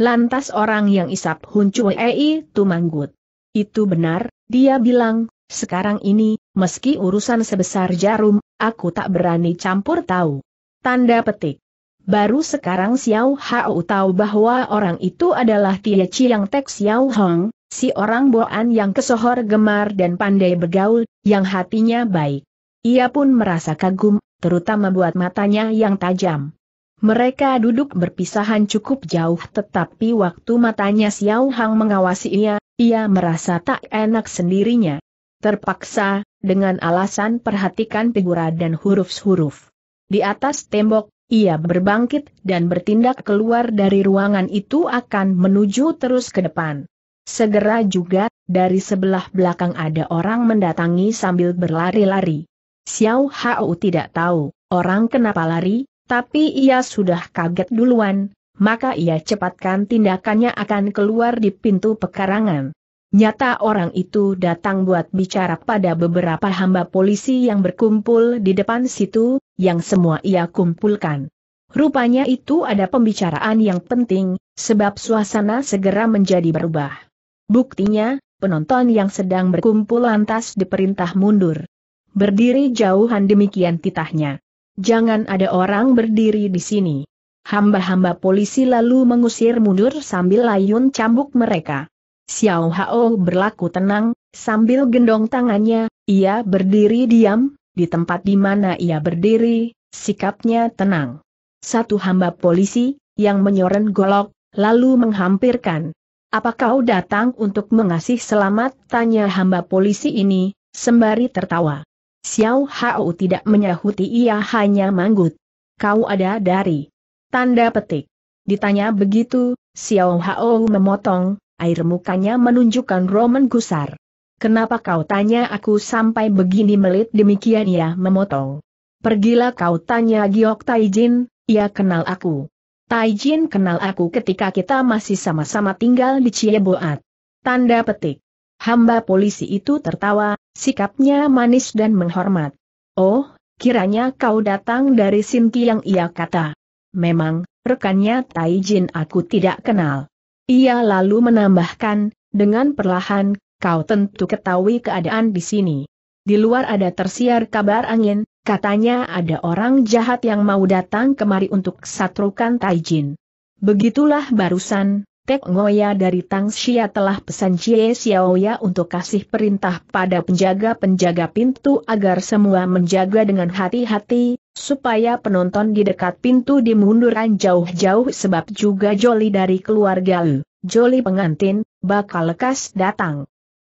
Lantas orang yang isap huncu ei manggut. Itu benar, dia bilang, sekarang ini, meski urusan sebesar jarum, aku tak berani campur tahu. Tanda petik. Baru sekarang Xiao Hao tahu bahwa orang itu adalah Tia yang Tek Xiao Hong, si orang boan yang kesohor gemar dan pandai bergaul, yang hatinya baik. Ia pun merasa kagum, terutama buat matanya yang tajam. Mereka duduk berpisahan cukup jauh tetapi waktu matanya Xiao Hang mengawasi ia, ia merasa tak enak sendirinya. Terpaksa, dengan alasan perhatikan figura dan huruf-huruf. Di atas tembok, ia berbangkit dan bertindak keluar dari ruangan itu akan menuju terus ke depan. Segera juga, dari sebelah belakang ada orang mendatangi sambil berlari-lari. Xiao Hao tidak tahu, orang kenapa lari, tapi ia sudah kaget duluan, maka ia cepatkan tindakannya akan keluar di pintu pekarangan. Nyata orang itu datang buat bicara pada beberapa hamba polisi yang berkumpul di depan situ, yang semua ia kumpulkan. Rupanya itu ada pembicaraan yang penting, sebab suasana segera menjadi berubah. Buktinya, penonton yang sedang berkumpul lantas diperintah mundur. Berdiri jauhan demikian titahnya. Jangan ada orang berdiri di sini. Hamba-hamba polisi lalu mengusir mundur sambil layun cambuk mereka. Xiao Hao berlaku tenang, sambil gendong tangannya, ia berdiri diam, di tempat di mana ia berdiri, sikapnya tenang. Satu hamba polisi, yang menyoren golok, lalu menghampirkan. Apa kau datang untuk mengasih selamat? Tanya hamba polisi ini, sembari tertawa. Xiao Hao tidak menyahuti ia hanya manggut. Kau ada dari? Tanda petik. Ditanya begitu, Xiao Hao memotong, air mukanya menunjukkan Roman gusar. Kenapa kau tanya aku sampai begini melit demikian ya memotong? Pergilah kau tanya Giok Taijin, ia kenal aku. Taijin kenal aku ketika kita masih sama-sama tinggal di Cieboat. Tanda petik. Hamba polisi itu tertawa, sikapnya manis dan menghormat. Oh, kiranya kau datang dari Sinti yang ia kata. Memang, rekannya Taijin aku tidak kenal. Ia lalu menambahkan, dengan perlahan, kau tentu ketahui keadaan di sini. Di luar ada tersiar kabar angin, katanya ada orang jahat yang mau datang kemari untuk satrukan Taijin. Begitulah barusan, Tek Ngoya dari Tang Xia telah pesan Cie Xiaoya untuk kasih perintah pada penjaga-penjaga pintu agar semua menjaga dengan hati-hati, supaya penonton di dekat pintu dimundurkan jauh-jauh sebab juga Joli dari keluarga Lu, Joli pengantin, bakal lekas datang.